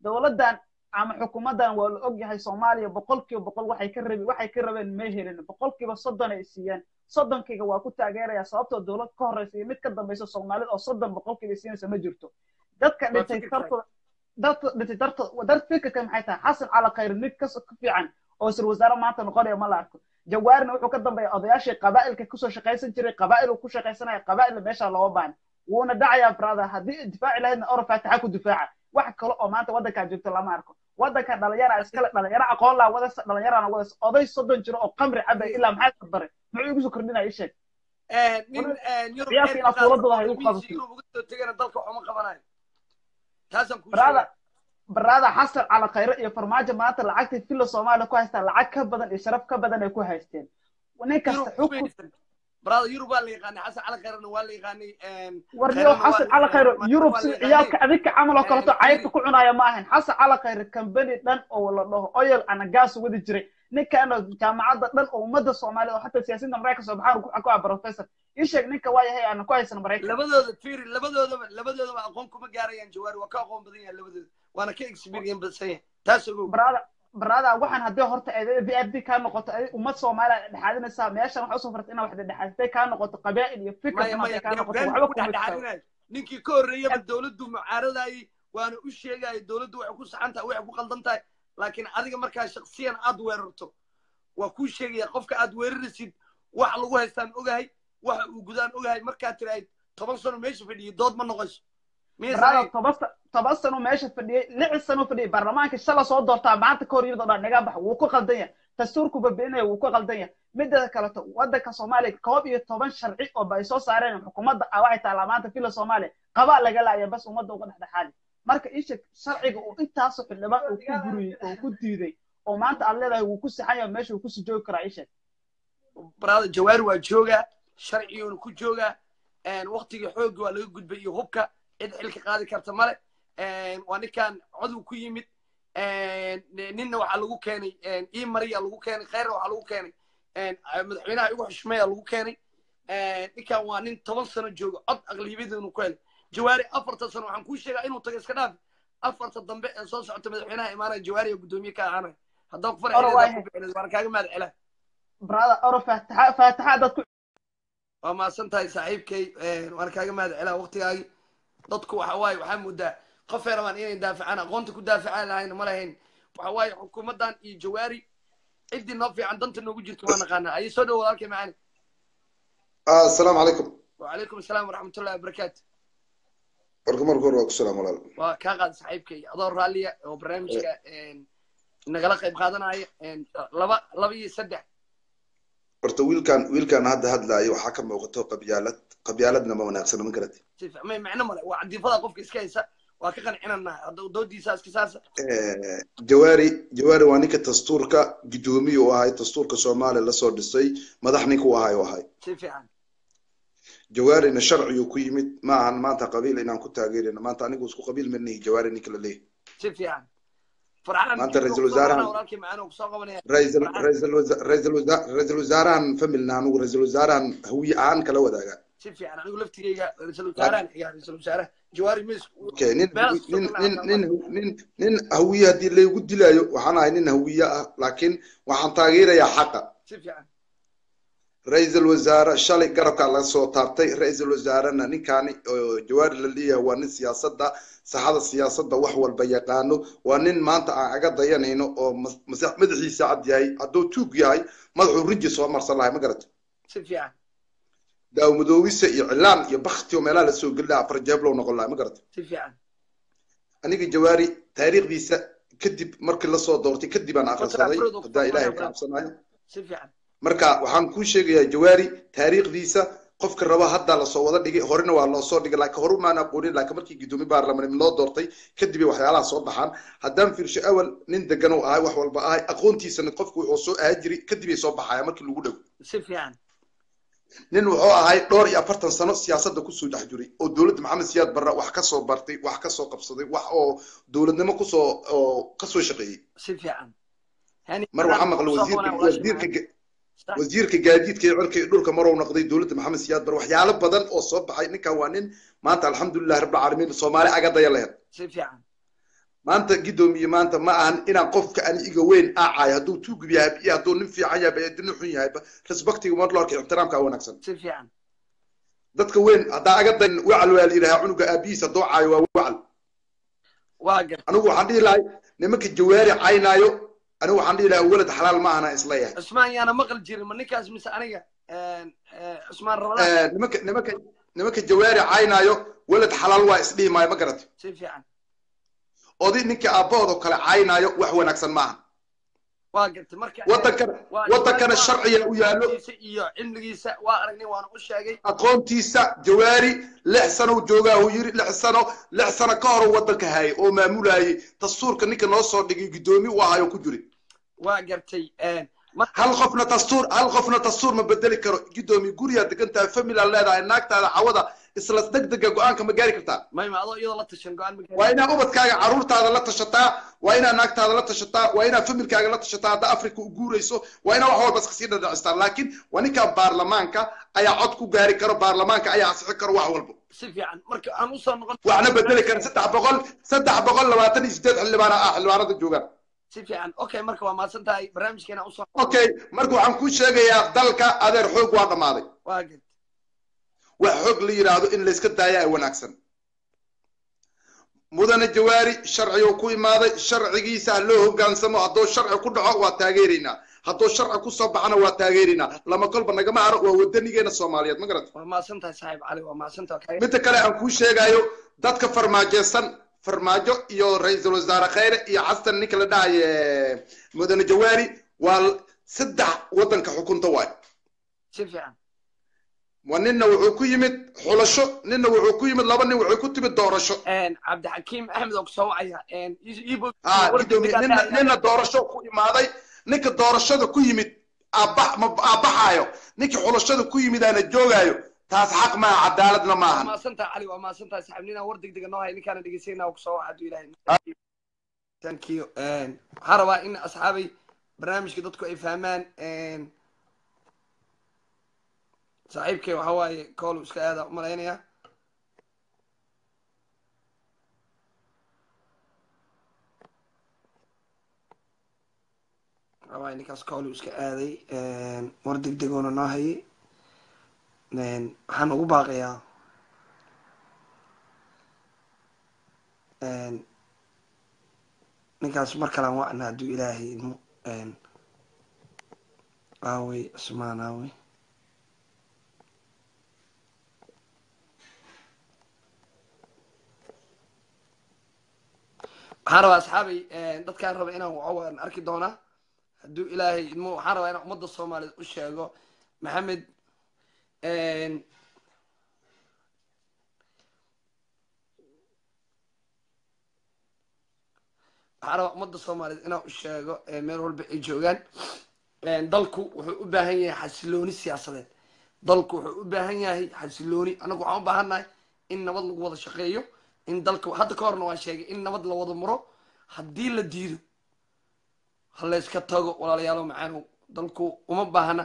dowladdan ama xukuumaddan waa la ogyahay yahay soomaaliya boqolkiiba boqol waxay ka rabi waxay ka rabeen may helin boqolkiiba soddon ay siiyeen soddonkayga waa ku taageerayaa sababtoo dowlad ka horreysa iyo mid ka dambaysa soomaalida oo soddon boqolkiiba siinaysa ma jirto dadka dhintay dartooda dadka dhintay dartooda darfikirka maxay tahay xasan cala khayr mid ka fiican oo isra wasaare maanta noqonayo ma la arko jawaarina wuxuu ka dambeeya odayaashii qabaa'ilka kusoo shaqaysan jiray qabaa'il uu ku shaqaysanaya qabaa'ilna meeshaa looga baani wuuna dhacayaa brother haddii difaaci lahaydna oro faataxa ku difaaca wax kale oo maanta waddankaa joogta lama arko waddanka dhalinyara iskale dhalinyaro aqoonlaa wadas wadasa dhalinyarana wadas oday soddon jiro oo qamri cabay ilaa maxaa sabare muxuu igu soo kordhinaya isheeg eh, eh, brother barada xasan cala iyo farmaajo maanta lacagtay filo soomaaliya ku haystaan lacag ka badan iyo sharaf ka badan ay ku haysteen nin kasta yurub waa la yaqaanay camal oo kaleeto cayrta eh, ku eh. cunaya ma ahayn xasan cala kambani dhan oo la dhaho oyel ana gaas wadi jiray ninkana jaamacadda dhan oo ummadda soomaaliya oo xataa siyaasiyiinta maraykanka soo ah, ninka waa ku haysan waana ka experience badan taas ogow waxaan haddii horta eedada v f d kaa noqoto ummad soomaaliya dhexaadinaysa meeshan waxaa usoo farta inaa wax dhexdhexaatay kaa noqoto qabaa'il iyo fikir ninkii ka horreeyaba dowladdu mucaaradayay waana u sheegaya dowladdu waxay ku saxan tahay waxay ku qaldan tahay laakiin adiga markaa shaksiyan aad weerarto waa kuu sheegaya qofka aad weeraraysid wax lagu haystaan ogahay waxa uu gudaan ogahay markaad tirahayd toban sano meesha fadhiyay dood ma noqonso toban sano meesha fadhiyey lixi sano fadhiyey baarlamaanka shala soo doortaa maanta ka hor yimid oo dhan naga bax wuu ku qaldan yahay dastuurku babinaya wuu ku qaldan yahay midda kaleto waddanka soomaaliya koob iyo toban sharci oo ay soo saareen xukuumadda ah waxay taalaa maanta fila soomaaliya qabaa laga laaya bas ummadda uga dhexdhexaadi marka isha sharciga uu intaasu xildhibaan uu ku buriyey oo ku diiday oo maanta aad leedahay wuu ku saxan yahay meesha uu kusii joogi karaa isha brada jawaari waa joogaa sharciyuuna ku joogaa waktigii xoogii waa laga gudbay iyo hubka cid xilka qaadi karta male waa ninkan codow ku yimid ninna waxaa lagu keenay imariya lagu keenay khayrna waxaa lagu keenay madaxweynaha igu xushmeeya lagu keenay ninkan waa nin toban sano jooga cod aqlibiyadii ku helay jawaari afarta sano waxaan kuu sheegaa inuu tago iska dhaaf afarta dambe ee soo socota madaxweynaha imaanaya jawaari ee guddoomiye ka ahaanaya haddaan ku farxeed waan kaaga maad celaa brada oro waa mahadsan tahay saaxiibkay waan kaaga mahad celaa waqtigaagii dadku waxa waaye waxaa moodaa qof eraban inay daafacaan aqoonta ku daafican lahayn ma lahayn waxa xukuumaddan iyo jawaari ciddii noo fiican danta noogu jirta waa naqaanaa ayay soo dhawo walaalkay macaani assalaamu ah, calaykum wacalaykum asalaam waraxmatullahi wabarakaatu warka marka hore waa ku salaam walaal waa kaa qaada saxiibkay adoo raalliya oo barnaamijka eh. nagala qayb qaadanaya laba laba iyo saddex horta wiilkan wiilkan hadda hadlaayo waxaa ka muuqato qabyaalad qabyaaladna ma wanaagsan ma garati may macno jawaari jawaari waa ninka dastuurka guddoomiyuu ahay dastuurka soomaaliya lasoo dhisay madax ninkuu ahay ahay si fiican jawaarina sharciyuu ku yimid ma ahan maanta qabiil inaan ku taageerina maanta anigu isku qabiil marnihi jawaari ninka la ra-iisul wasaarahan ra-iisul ra-iisul wasaarahan hawiye ahaan kala wadaagaa si fiican anigu laftigeyga ra-iisul wasaarahan ciyaar ra-isul wasaaraha jawaari misk nin hawiye haddii laygu dilaayo waxaan ahay nin hawiye ah laakiin waxaan taageerayaa xaqa si fiican ra-iisul wasaare shalay garabkaa laga soo taabtay ra-iisul wasaarena ninkaani jawaari la leeyahay waa nin siyaasadda saxada siyaasadda wax walba yaqaano waa nin maanta aan aga dayanayno oo madaxiisa cad yahay hadduu tuug yahay madaxuu rinji soo marsan lahay ma garato si fiican daawomadoobisa iyo cilaan iyo bakti oo meelaha lasoo gelina afar jeeblow noqon laha ma garata aniga jawaari taariikhdiisa kadib markii lasoo doortay kadib akrisaday haddaa ilaahay ka marka waxaan kuu sheegayaa jawaari taariikhdiisa qofka raba haddaa lasoo wada dhigay horena waa loosoo dhigay laakiin horu maan aqoonin laakiin markii guddoomiye baarlamaan loo doortay kadib waxyaalaha soo baxaan haddaan fiirsho awal nin degan oo ahay wax walba ahay aqoontiisana qofku wuxuu soo ahaa jiri kadibay soo baxaya markii lagu dhow nin wuxuu ahay dhowr iyo afartan sano siyaasadda kusoo dhex jiray oo dowladda maxamed siyaad barra wax kasoo bartay wax kasoo qabsaday wax oo dowladnimo kusoo kasoo shaqeeyey si fiican mar waxaa maqla wasiirka wasiirka gaadiidka iyo cirka dhulka maruu noqday dowladda maxamed siyaad barre waxyaalo badan oo soo baxay ninkan waa nin maanta alxamdulilah rabbilcaalamiin soomaali aga laheed si fiican maanta gidoomiye maanta ma ahan inaan qofka aniga weyn aacayo hadduu tuugub yahay iyo hadduu nin fiican yahay bayadinu xun yahay respectiga mar loorka ixtiraamka wanaagsan si fiican dadka weyn haddaa aga dan wacal waa la yidhahaa cunuga aabihiis hadduu caayo waa wacal anigu waxaan dhihi lahay nimanka jawaari caynaayo anigu waxaan dhihi lahay walad xalaal ma ahna isla yahay cusmaan yaana maqal jirin ma ninkaas mise aniga cusmaan rabaa nimanka nimanka nimanka jawaari caynaayo walad xalaal waa isdhihi maayo ma garato si fiican odi ninka aabbahoodoo kale caynaayo wax wanaagsan maaha wadankana sharciga u yaalo aqoontiisa jawaari lix sano joogaahu yiri lix sano lix sano ka hor wadanka hayay oo maamulhayay tastuurka ninka noo soo dhigay guddoomi u ahayo ku jiri hal qofna tastuur hal qofna dastuur ma bedeli karo guddoomiye guriyaa degantahay familaa leedahay naagtaada cawada isla degdega go-aanka ma gaari kartaa waa inaa ubadkaaga caruurtaada la tashataa waa inaad naagtaada la tashataa waa inaad familkaaga la tashataa hadda africa u guurayso waa inaad wax walba iska sii laakiin waa ninkaa baarlamaanka ayaa cod ku gaari karo baarlamaanka ayaa ansixi karo wax walba waxna bedeli kara saddex boqol saddex boqol labaatan iyo sideed xildhibaana ah xildhibaanada joogaan okay marka waxaan kuu sheegayaa dalka adeer xoog waa dhammaaday wax xoog la yidhaahdo in layska daaya ay wanaagsan mudane jawaari sharciga ku imaaday sharcigiisa ah loo hogaansamo haddoo sharci ku dhaco waa taageeraynaa haddoo sharci kusoo baxana waa taageeraynaa lama kolba nagama haro waa wadanigeena soomaaliyeed ma garatmidda kale aan kuu sheegayo dadka farmaajeysan farmaajo iyo ra-iisul wasaare khayre iyo xasan ninka la dhahaye mudane jawaari waa saddex waddanka xukunta waayo ninna wuxuu ku yimid xulasho ninna wuxuu ku yimid laba nin wuxuu ku timid doorasho cabdixakiim axmed ogsawaya ninna doorasho ku imaaday ninka doorashada ku yimid aabaxaayo ninkii xulashada ku yimidaana joogaayo taas xaq maaha cadaaladna maaha waxaan in asxaabay barnaamijka dadku ay fahmaan saaxiibkey waxa waaye koolu iska aada ah umalaynaya waxa ninkaas koolu iska aaday war degdegoona noo hayay waxaan ugu baaqayaa ninkaas mar kalaan waa ana hadduu ilaahay aawey cusmaan aawey waxaan rabaa asxaabay eh, dadkaan raba inaan wacan arki doonaa hadduu ilaahay idm waxaan rabaa inaan ummadda soomaaliyeed u sheego maxamed eh, waxaan rabaa ummadda soomaaliyeed inaan u sheego eh, meel walba ay joogaan dalku wuxuu u baahan yahay xasilooni siyaasadeed dalku wuxuu u baahan yahay xasilooni annagu waxaan u baahannahay in nabad lagu wada shaqeeyo in dalka hadda ka horna waan sheegay in nabad la wada maro haddii la diido ha layska tago walaalayaalo macaanow dalku uma baahna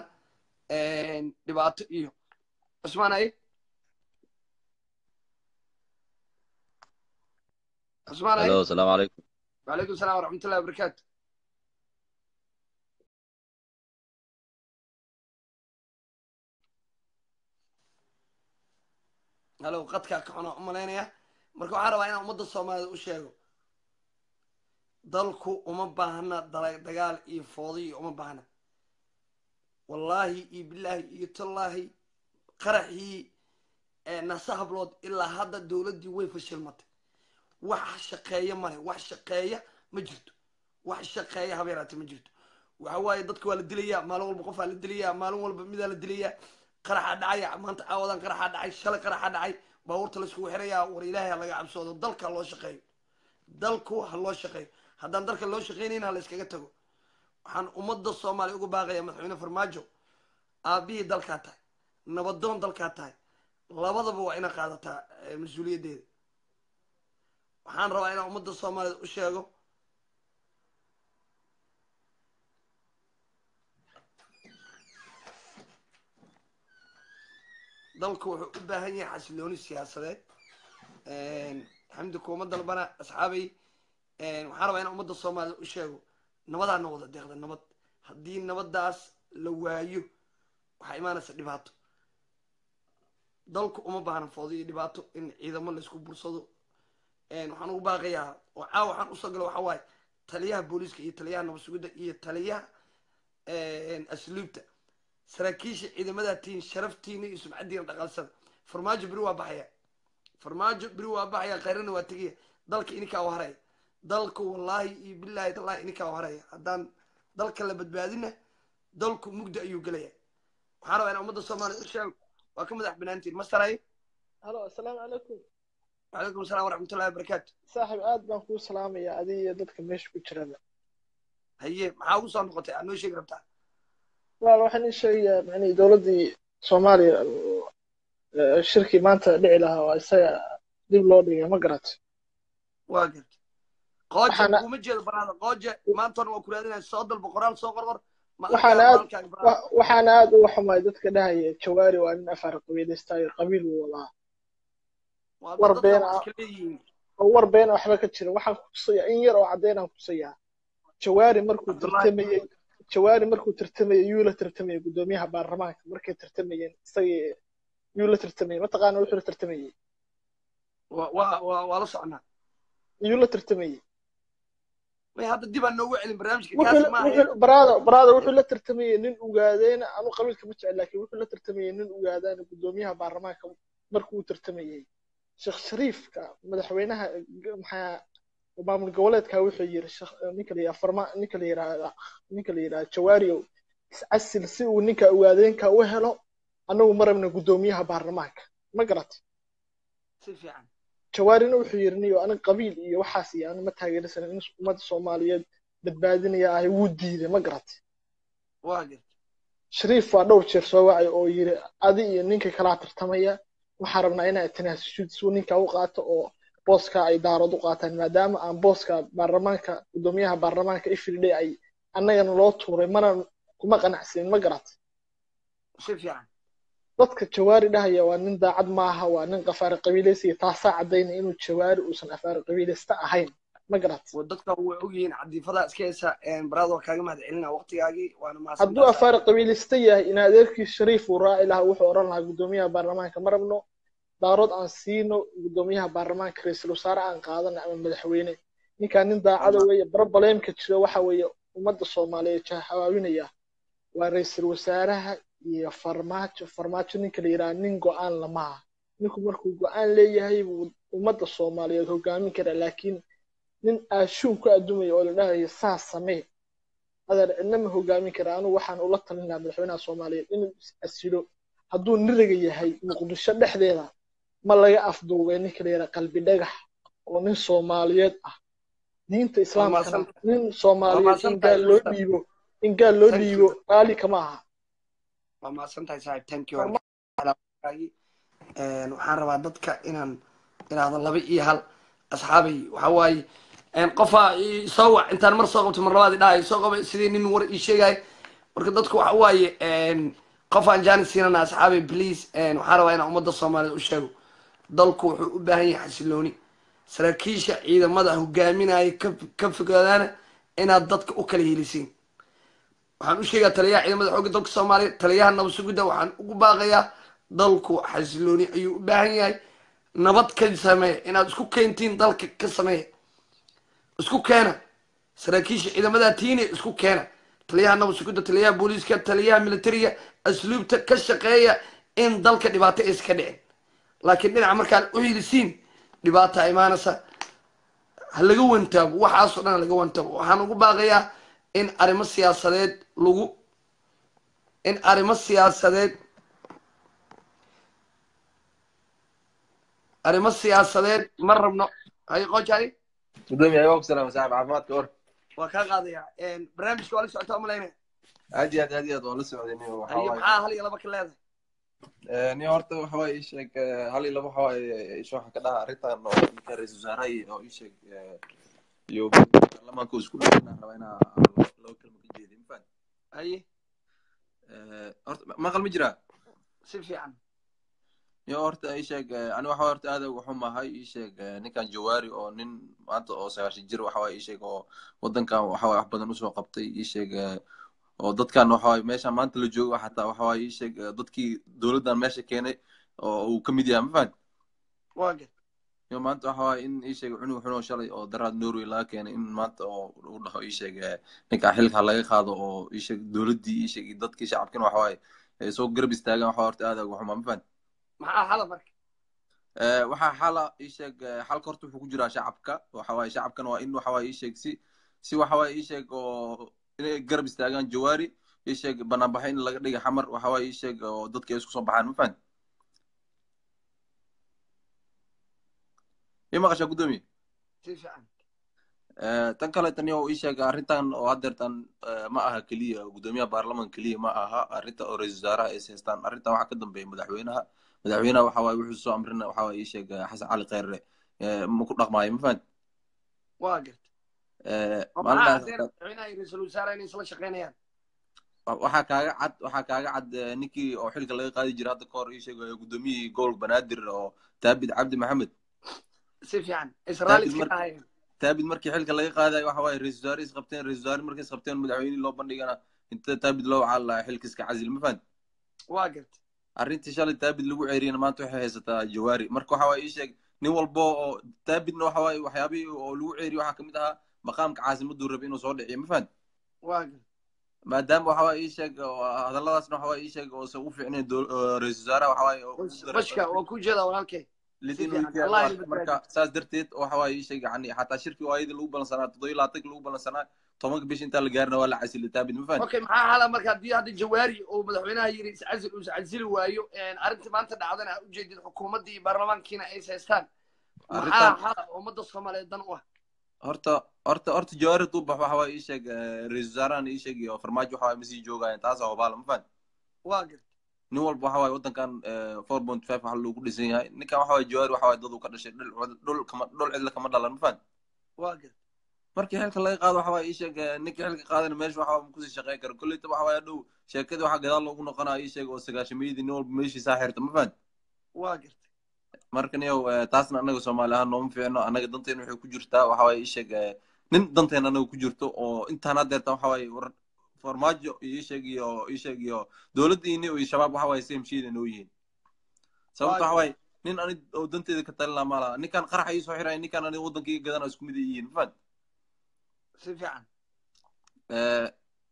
dhibaato iyo cusmaan ay cusmaan ay asalaamu calaykum wacalaykum salaam waraxmatullahi wabarakaatu halow qadkaa ka xunaa u malaynaya marka waxaa rabaa inaan ummadda soomaaliyed u sheego dalku uma baahna dagaal iyo fooda uma baahna wallaahi iyo billaahi iyo tallaahi qaraxii nasa hablood ilaa hadda dowladdii way fashilmatay wax shaqeeya male wax shaqeeya ma jirto wax shaqeeya habeeraate ma jirto waxa waaye dadka waa la dilayaa maalin walba qofaa la dilayaa maalin walba midaa la dilayaa qaraxaa dhacay maanta caawadan qaraxaa dhacay shalay qaraxaa dhacay baabuurta laiskugu xirayaa war ilaahay halaga cabsoodo dalka loo shaqeeyo dalku ha loo shaqeeyo haddaan dalka loo shaqeynayn ha layskaga tago waxaan ummadda soomaaliya uga baaqayaa madaxweyne farmaajo aabihii dalkaa tahay nabadoon dalkaa tahay labadaba waa inaa qaadataa eh, mas-uuliyaddeeda waxaan rabaa inaan ummadda soomaaliyeed u sheego dalku wuxuu u baahan yahay xasilooni siyaasadeed xamdi kuma dalbana asxaabay waxaan rabaa inaan ummadda soomaaliya u sheego nabadaana wada deeqda nabad haddii nabadaas la waayo waxaa imaanaysa dhibaato dalku uma baahna foodo iyo dhibaato in ciidamo laysku bursado waxaan ugu baaqayaa oo caawa waxaan usoo gala waxaa waaye taliyaha booliiska iyo taliyaha nabad sugidda iyo taliyaha asluubta saraakiisha ciidamadatiin sharaftiina iyo subxaddiina dhaqaalsada farmaajo beri waa baxaya farmaajo beri waa baxaya khayrana waa tegaya dalka ininkaa u haraya dalka wallaahi iyo bilaahi tallaahi ininkaa u haraya haddaan dalka la badbaadina dalku mugda ayuu gelaya waxaan rabaa inaa ummadda soomaaliya u waa ka madax banaantiin ma saray halo asalaamu calaykum وعليكم السلام ورحمة الله وبركاته صاحب آد بان كو سلام يا أدي يددك ميش كترنا هي محاوصة نقطة أنو sheegi rabtaa wal waxaan ii sheegayaa yani dowladdii soomaaliya eh, shirkii maanta dhici lahaa oo isaga dib loo dhigay ma garat waa garta qooja kuma jeedo banaana qooja maantan waa ku raadinaya soo dalba soo qorqor waxaan aad waxaan aad uga xumay dadka dhahaya jawaari waa nin afaar qabiilaystaayo qabiil uu wadaa war been oo war beena waxba ka jira waxaan ku in yar oo caddeynaan kutusayaa jawaari markuu dirtamayey jawaani markuu tartamaya yuu la tartamaya guddoomiyaha baarlamaanka markay tartamayeen isagii yuu la tartamayay mataqaana wuxuu la tartamayey waa la soconaa yuu la tartamayey hadda dibaan noogu celin wuxuu la tartamayey nin ugaadayna anu qabiilka ma jecel laakiin wuxuu la tartamayey nin ugaadaana guddoomiyaha baarlamaanka markuu tartamayey sheekh shariifka madaxweynaha maxaa maamul goboleedka wuxuu yiri eh, ninka la yidhaha jawaariow iscasil si uu ninka ugaadeenka u helo anagu ma rabna guddoomiyaha baarlamaanka ma garat jawaarina wuxuu yiri niyo anig qabiil iyo waxaas iyo ani ma taageerisana in ummadda soomaaliyeed badbaadinaya ahay wuu diiday ma garat shariif waa dhowr jeer soo wacay oo yiri adi iyo ninka kalaa tartamaya waxaan rabnaa inaa itinaasusud suu ninka u qaato oo booska ay daarad u qaataan maadaama aan booska baarlamaanka guddoomiyaha baarlamaanka ifridhe ay annagana loo tuuray mana kuma qanacsanin ma garatay dadka jawaari dhahaya waa nin daacad maaha waa nin kafaari qabiilaysiga taasaa caddaynaya inuu jawaari uusan afaari qabiilaysta ahayn ma garatay dadka way ogyihiin cadiifada iska hesa kaaga mahad celina waqtigaagii waana afaari qabiilaysta yahay in adeerkii shariif uu raaci lahaa wuxuu oran lahaa guddoomiyaha baarlamaanka ma rabno daarood aan siino gudoomiyaha baarlamaanka ra-iisul wasaare aan qaadana ama madaxweyne ninkaan nin daacada weeye brobaleemka jira waxa weeye ummadda soomaaliyeed hawaawinaya waa ra-iisul wasaaraha iyo farmaajo farmaajo ninka la yidhaha nin go-aan lamaha ninku markuu go-aan leeyahay ummadda soomaaliyeed hogaamin karaa laakiin nin aashuun ku adduumaya oo la dhahayo saa samee adar cidna ma hogaamin karaa anugu waxaan ula talinayaa madaxweynaha soomaaliyeed inuu is asilo hadduu niriga yahay muqdisho dhexdeeda ma laga afduubay ninka qalbi dhagax oo nin soomaaliyeed ah diinta islaamkana ah, nin soomaaliyeed in gaal loo dhiibo in gaal loo dhiibo raali kama aha waxaan rabaa dadka inaan idhaahdo laba iyo hal asxaabay waxa waaye qofaa soo intaan mar soo qabto mar labaad idhahay soo qaba sidii nin war ii sheegahay marka dadku waxa waaye qofaan jaanis siinana asxaabay please waxaan rabaa inaan ummadda soomaaliyeed u sheego dalku wuxuu u baahan yahay xasilooni saraakiisha ciidamada hogaaminaya ka fogaadaana inaad dadka u kala helisiin waxaan u sheegaa taliyaha ciidamada xooga dalka soomaaliya taliyaha nabad sugidda waxaan ugu baaqayaa dalku xasilooni ayuu u baahan yahay nabad ka sameeya inaad isku keentiin dalka ka sameeya isku keena saraakiisha ciidamada tiine isku keena taliyaha nabad sugidda taliyaha booliiska taliyaha militariga asluubta ka shaqeeya in dalka dhibaato iska dhicin laakiin dhinaca markaad u xidisiin dhibaata imaanaysa ha laga wantaabo waxaasoo dhan ha laga wantaabo waxaan ugu baaqayaa in arrimo siyaasadeed lagu in arrimo siyaasadeed arrimo siyaasadeed ma rabno haye qojaay gudoomiyahay waa saaxib caafimaadka war waa kaa qaadaya barnaamijka waa la socotaa umalayna aad iyo aad aad iyo aad waa la socday maxaa hal iyo laba ka leedahay ni horta waxa waaye iisheeg hal iyo laba waxa isha waxa ka dhaha arrintan oo ninka ra-iisal wasaaraha oo iisheeg iyo baarlamaanka isku dhaxnaan raba inaa laba kalma ka jeedi mafaan haye horta maqal ma jiraa si fiican ni horta iisheeg ani waxa waye horta aadaw wuxuu mahay iisheeg ninkan jawaari oo nin maanta oo sagaashan jir waxa waaye iisheeg oo waddankan waxa waaye wax badan usoo qabtay iisheeg uh, oo dadkan waxa meesha maanta la joogo xataa waxa iisheeg eh, dadkii dowladdan meesha keenay oo uu ka mid yahay ma fahanti yo maanta waxa waay in ii sheegay cunug xunoo shalay oo daraad norway laga keenay in maanta oo uu dhaho ii sheeg eh, ninkaa xilka laga qaado oo ii sheeg dowladdii ii sheeg dadkii shacabkina waxa waaye ay eh, soo garab istaagaan waxa horta aada ugu xumaa ma fahanti maxaa xala marka waxaa xala ii sheeg xalka horta wuxuu ku jiraa shacabka waxa waaye shacabkana waa in waxa waaye ii sheeg si si waxa waaye ii sheeg oo inay garab istaagaan jawaari isheeg banaanbaxa in laga dhiga xamar waxawaaye isheeg oo dadka ay isku soo baxaan ma fahan i maqashaa tan kaleetani oo isheeg arrintan oo haddeertan ma aha keliya guddoomiyaha baarlamanka keliya ma aha arrinta oo ra-iisul wasaaraha ay saystaan arrintan waxaa ka dambeeya madaxweynaha madaxweynaha waxa waaye wuxuu soo amrina waxa waaye isheeg xasan cali kheyre ma ku dhaqmaayo ma fahan waxaa kaaga cad waxaa kaaga cad eh, ninkii oo xilka laga qaadi jira hadda ka hor ii sheegayo guddoomiyihii gool banaadir oo taabid cabdi maxamed taabid markii xilka laga qaaday waxa waaye ra-isul wasaare is qabteen ra-isul wasaare markay is qabteen madaxweynihii loo bandhigana inta taabid loo wacaan lahaa xilka iska casil ma fahanti arrintii shalay taabid lagu ceeriyana maanta waxay haysataa jawaari marka waxa waaye ii sheeg nin walbo oo taabidna waxa waaye waxyaabihii oo lagu ceeriyo waxaa kamid ahaa maqaamka caasimaduu rabi inuu soo dhiciyo ma fahanti maadaama waxawaa ii sheeg hadalladaasna waxawaa ii sheeg uusan u fiicnayn ra-isul wasaaraha waxawaaye saas darteed waxawaa ii sheeg yani xataa shirki waayadii lagu balansanaa toddobiyo labaatanki lagu balansanaa tobanka bish intaa la gaarina waa la casilitaa bid ma fahanti okay maxaa hala marka haddii hadda jawaari oo madaxweynaha yidhi iscasil uu iscasili waayo arrinta maanta dhacdana aa ujeedid xukuumaddii baarlamaankiina ay saystaan maxaa hala ummadda soomaaliyeed dan u ah horta horta horta jawaarid u bax waxa waay ii sheeg eh, ra-iisul wasaarahana ii sheeg iyo farmaajo waxa waay ma sii joogaayan taasa hobaala ma fahan waa garta nin walba waxa waay waddankan eh, four point five waxa loogu dhisan yahay ninkan waxa waay jawaari waxa waay dad uu ka dhashay dhul dhul kama dhul cidla kama dhalan ma fahan waa garta markii xilka laga qaado waxa waay ii sheeg eh, ninkii xilka qaadana meesha waxa ma kusii shaqeyn karo kolleyta waxa waay dhow sheekadii waxaa gadaal loogu noqonaya ii sheeg oo sagaashamayadii nin walba meeshiisaa xirta ma fahan waa garta markan yow eh, taasna anaga soomaali ahaan nooma fiicno anaga danteena waxay ku jirtaa waxa waye isheeg eh, nin danteena anaga ku jirto oo intaana deerta waxa war farmaajo iyo isheeg iyo isheeg iyo dowladdiini iyo shabaab waxaaye waye same shida noo yihiin sababta waxa nin ani oo danteeda ka talin lamaa laha ninkaan qaraxa iisoo soo xiraya ninkaan ani waddanka iga gadana isku mid ay yihiin mafahad si fiican eh,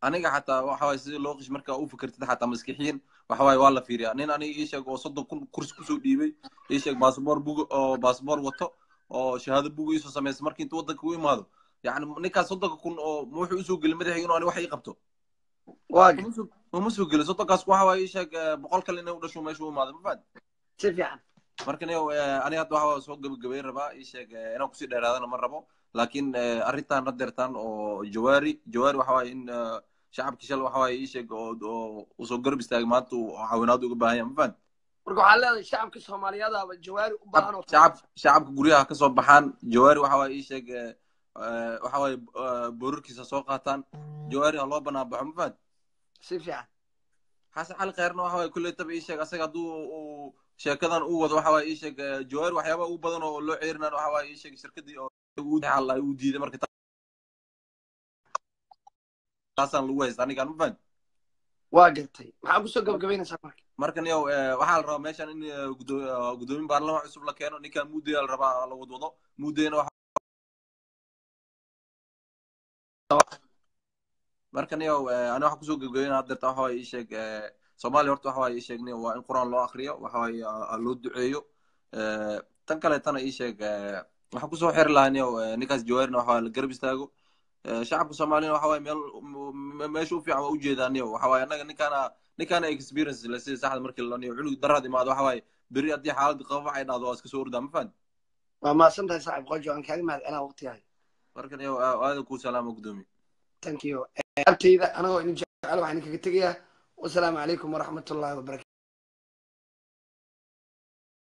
aniga xataa waxa waye sidii loo qish markaa u fikirtid xataa maskixiyin waxawaaye waa la fiiriyaa nin aniga iisheeg oo soddon kun kursi kusoo dhiibay iisheeg baasboor bug oo baasboor wato oo shahaado buga iisoo samaysa markii intuu waddanka u imaado yacni ninkaas soddonka kun oo ma wuxuu usoo geli madaxayga inuu ani wax ii qabto uma soo geli soddonkaas waxa waaye iisheeg eh, boqol kale inay u dhasho meesha u imaado mafaad si fiican marka niyo eh, aniga hadda waxa soo gabagabeyn rabaa iisheeg eh, inaan kusii dheeraadana ma rabo laakiin arrintan haddeertan oo jawaari jawaari waxa waaye in shacabki shal waxa waaye iisheeg oo usoo garab istaag maanta uu caawinaad uga baahanya mafahant marka waxaa leedahay shacabka soomaaliyadaa jawaari u baahan shacabka guryaha ka soo baxaan jawaari waxa waaye iisheeg waxa waaye boorarkiisa soo qaataan jawaari ha loo banaabaxo mafahant si fiican xasan cali kheyrna waxa waaye kulley taba iisheeg asaga hadduu uu sheekadan u wado waxa waaye iisheeg jawaari waxyaaba ugu badan oo loo ceerinayo waxa waaye iisheeg shirkadii oo uu diiday marka lagu wa gartay maxaa kusoo gabagabaynaysaa marka markan yow eh, waxaa la rabaa meeshan in eh, eh, guddoomin baarlama cusub la keeno ninkan mudaya la rabaa la wadwado mudayana marka yow ani waxaa kusoo gabagabayna had deerta waxa waye iisheeg soomaaliya horta waxa waye iisheegni waa in qur-aan loo akriyo waxa ah, ah, loo duceeyo tan kaleetana iisheeg waxaan kusoo xiri lahaa niyow ninkaas jawaarina waxa la garab istaago shacabka soomaliana waxa waye meel meesha u fiican waa ujeedaan niyo waxa waye annaga ninkaana ninkaana experience le sida saxda markii laniyo cunug darad imaado waxa waaye beri haddii xaaladda qaba waxay dhahdo waa iska soo ordaa ma fahmi waa mahadsan tahay saaxib qojo aan kaaga mahad celaa waqtigahay markan iyo aadan kuu salaama gudoomiye thank you abtayda anagoo idin jecel waxaan idinkaga tegayaa wasalaamu calaykum waraxmatullahi wabarakatu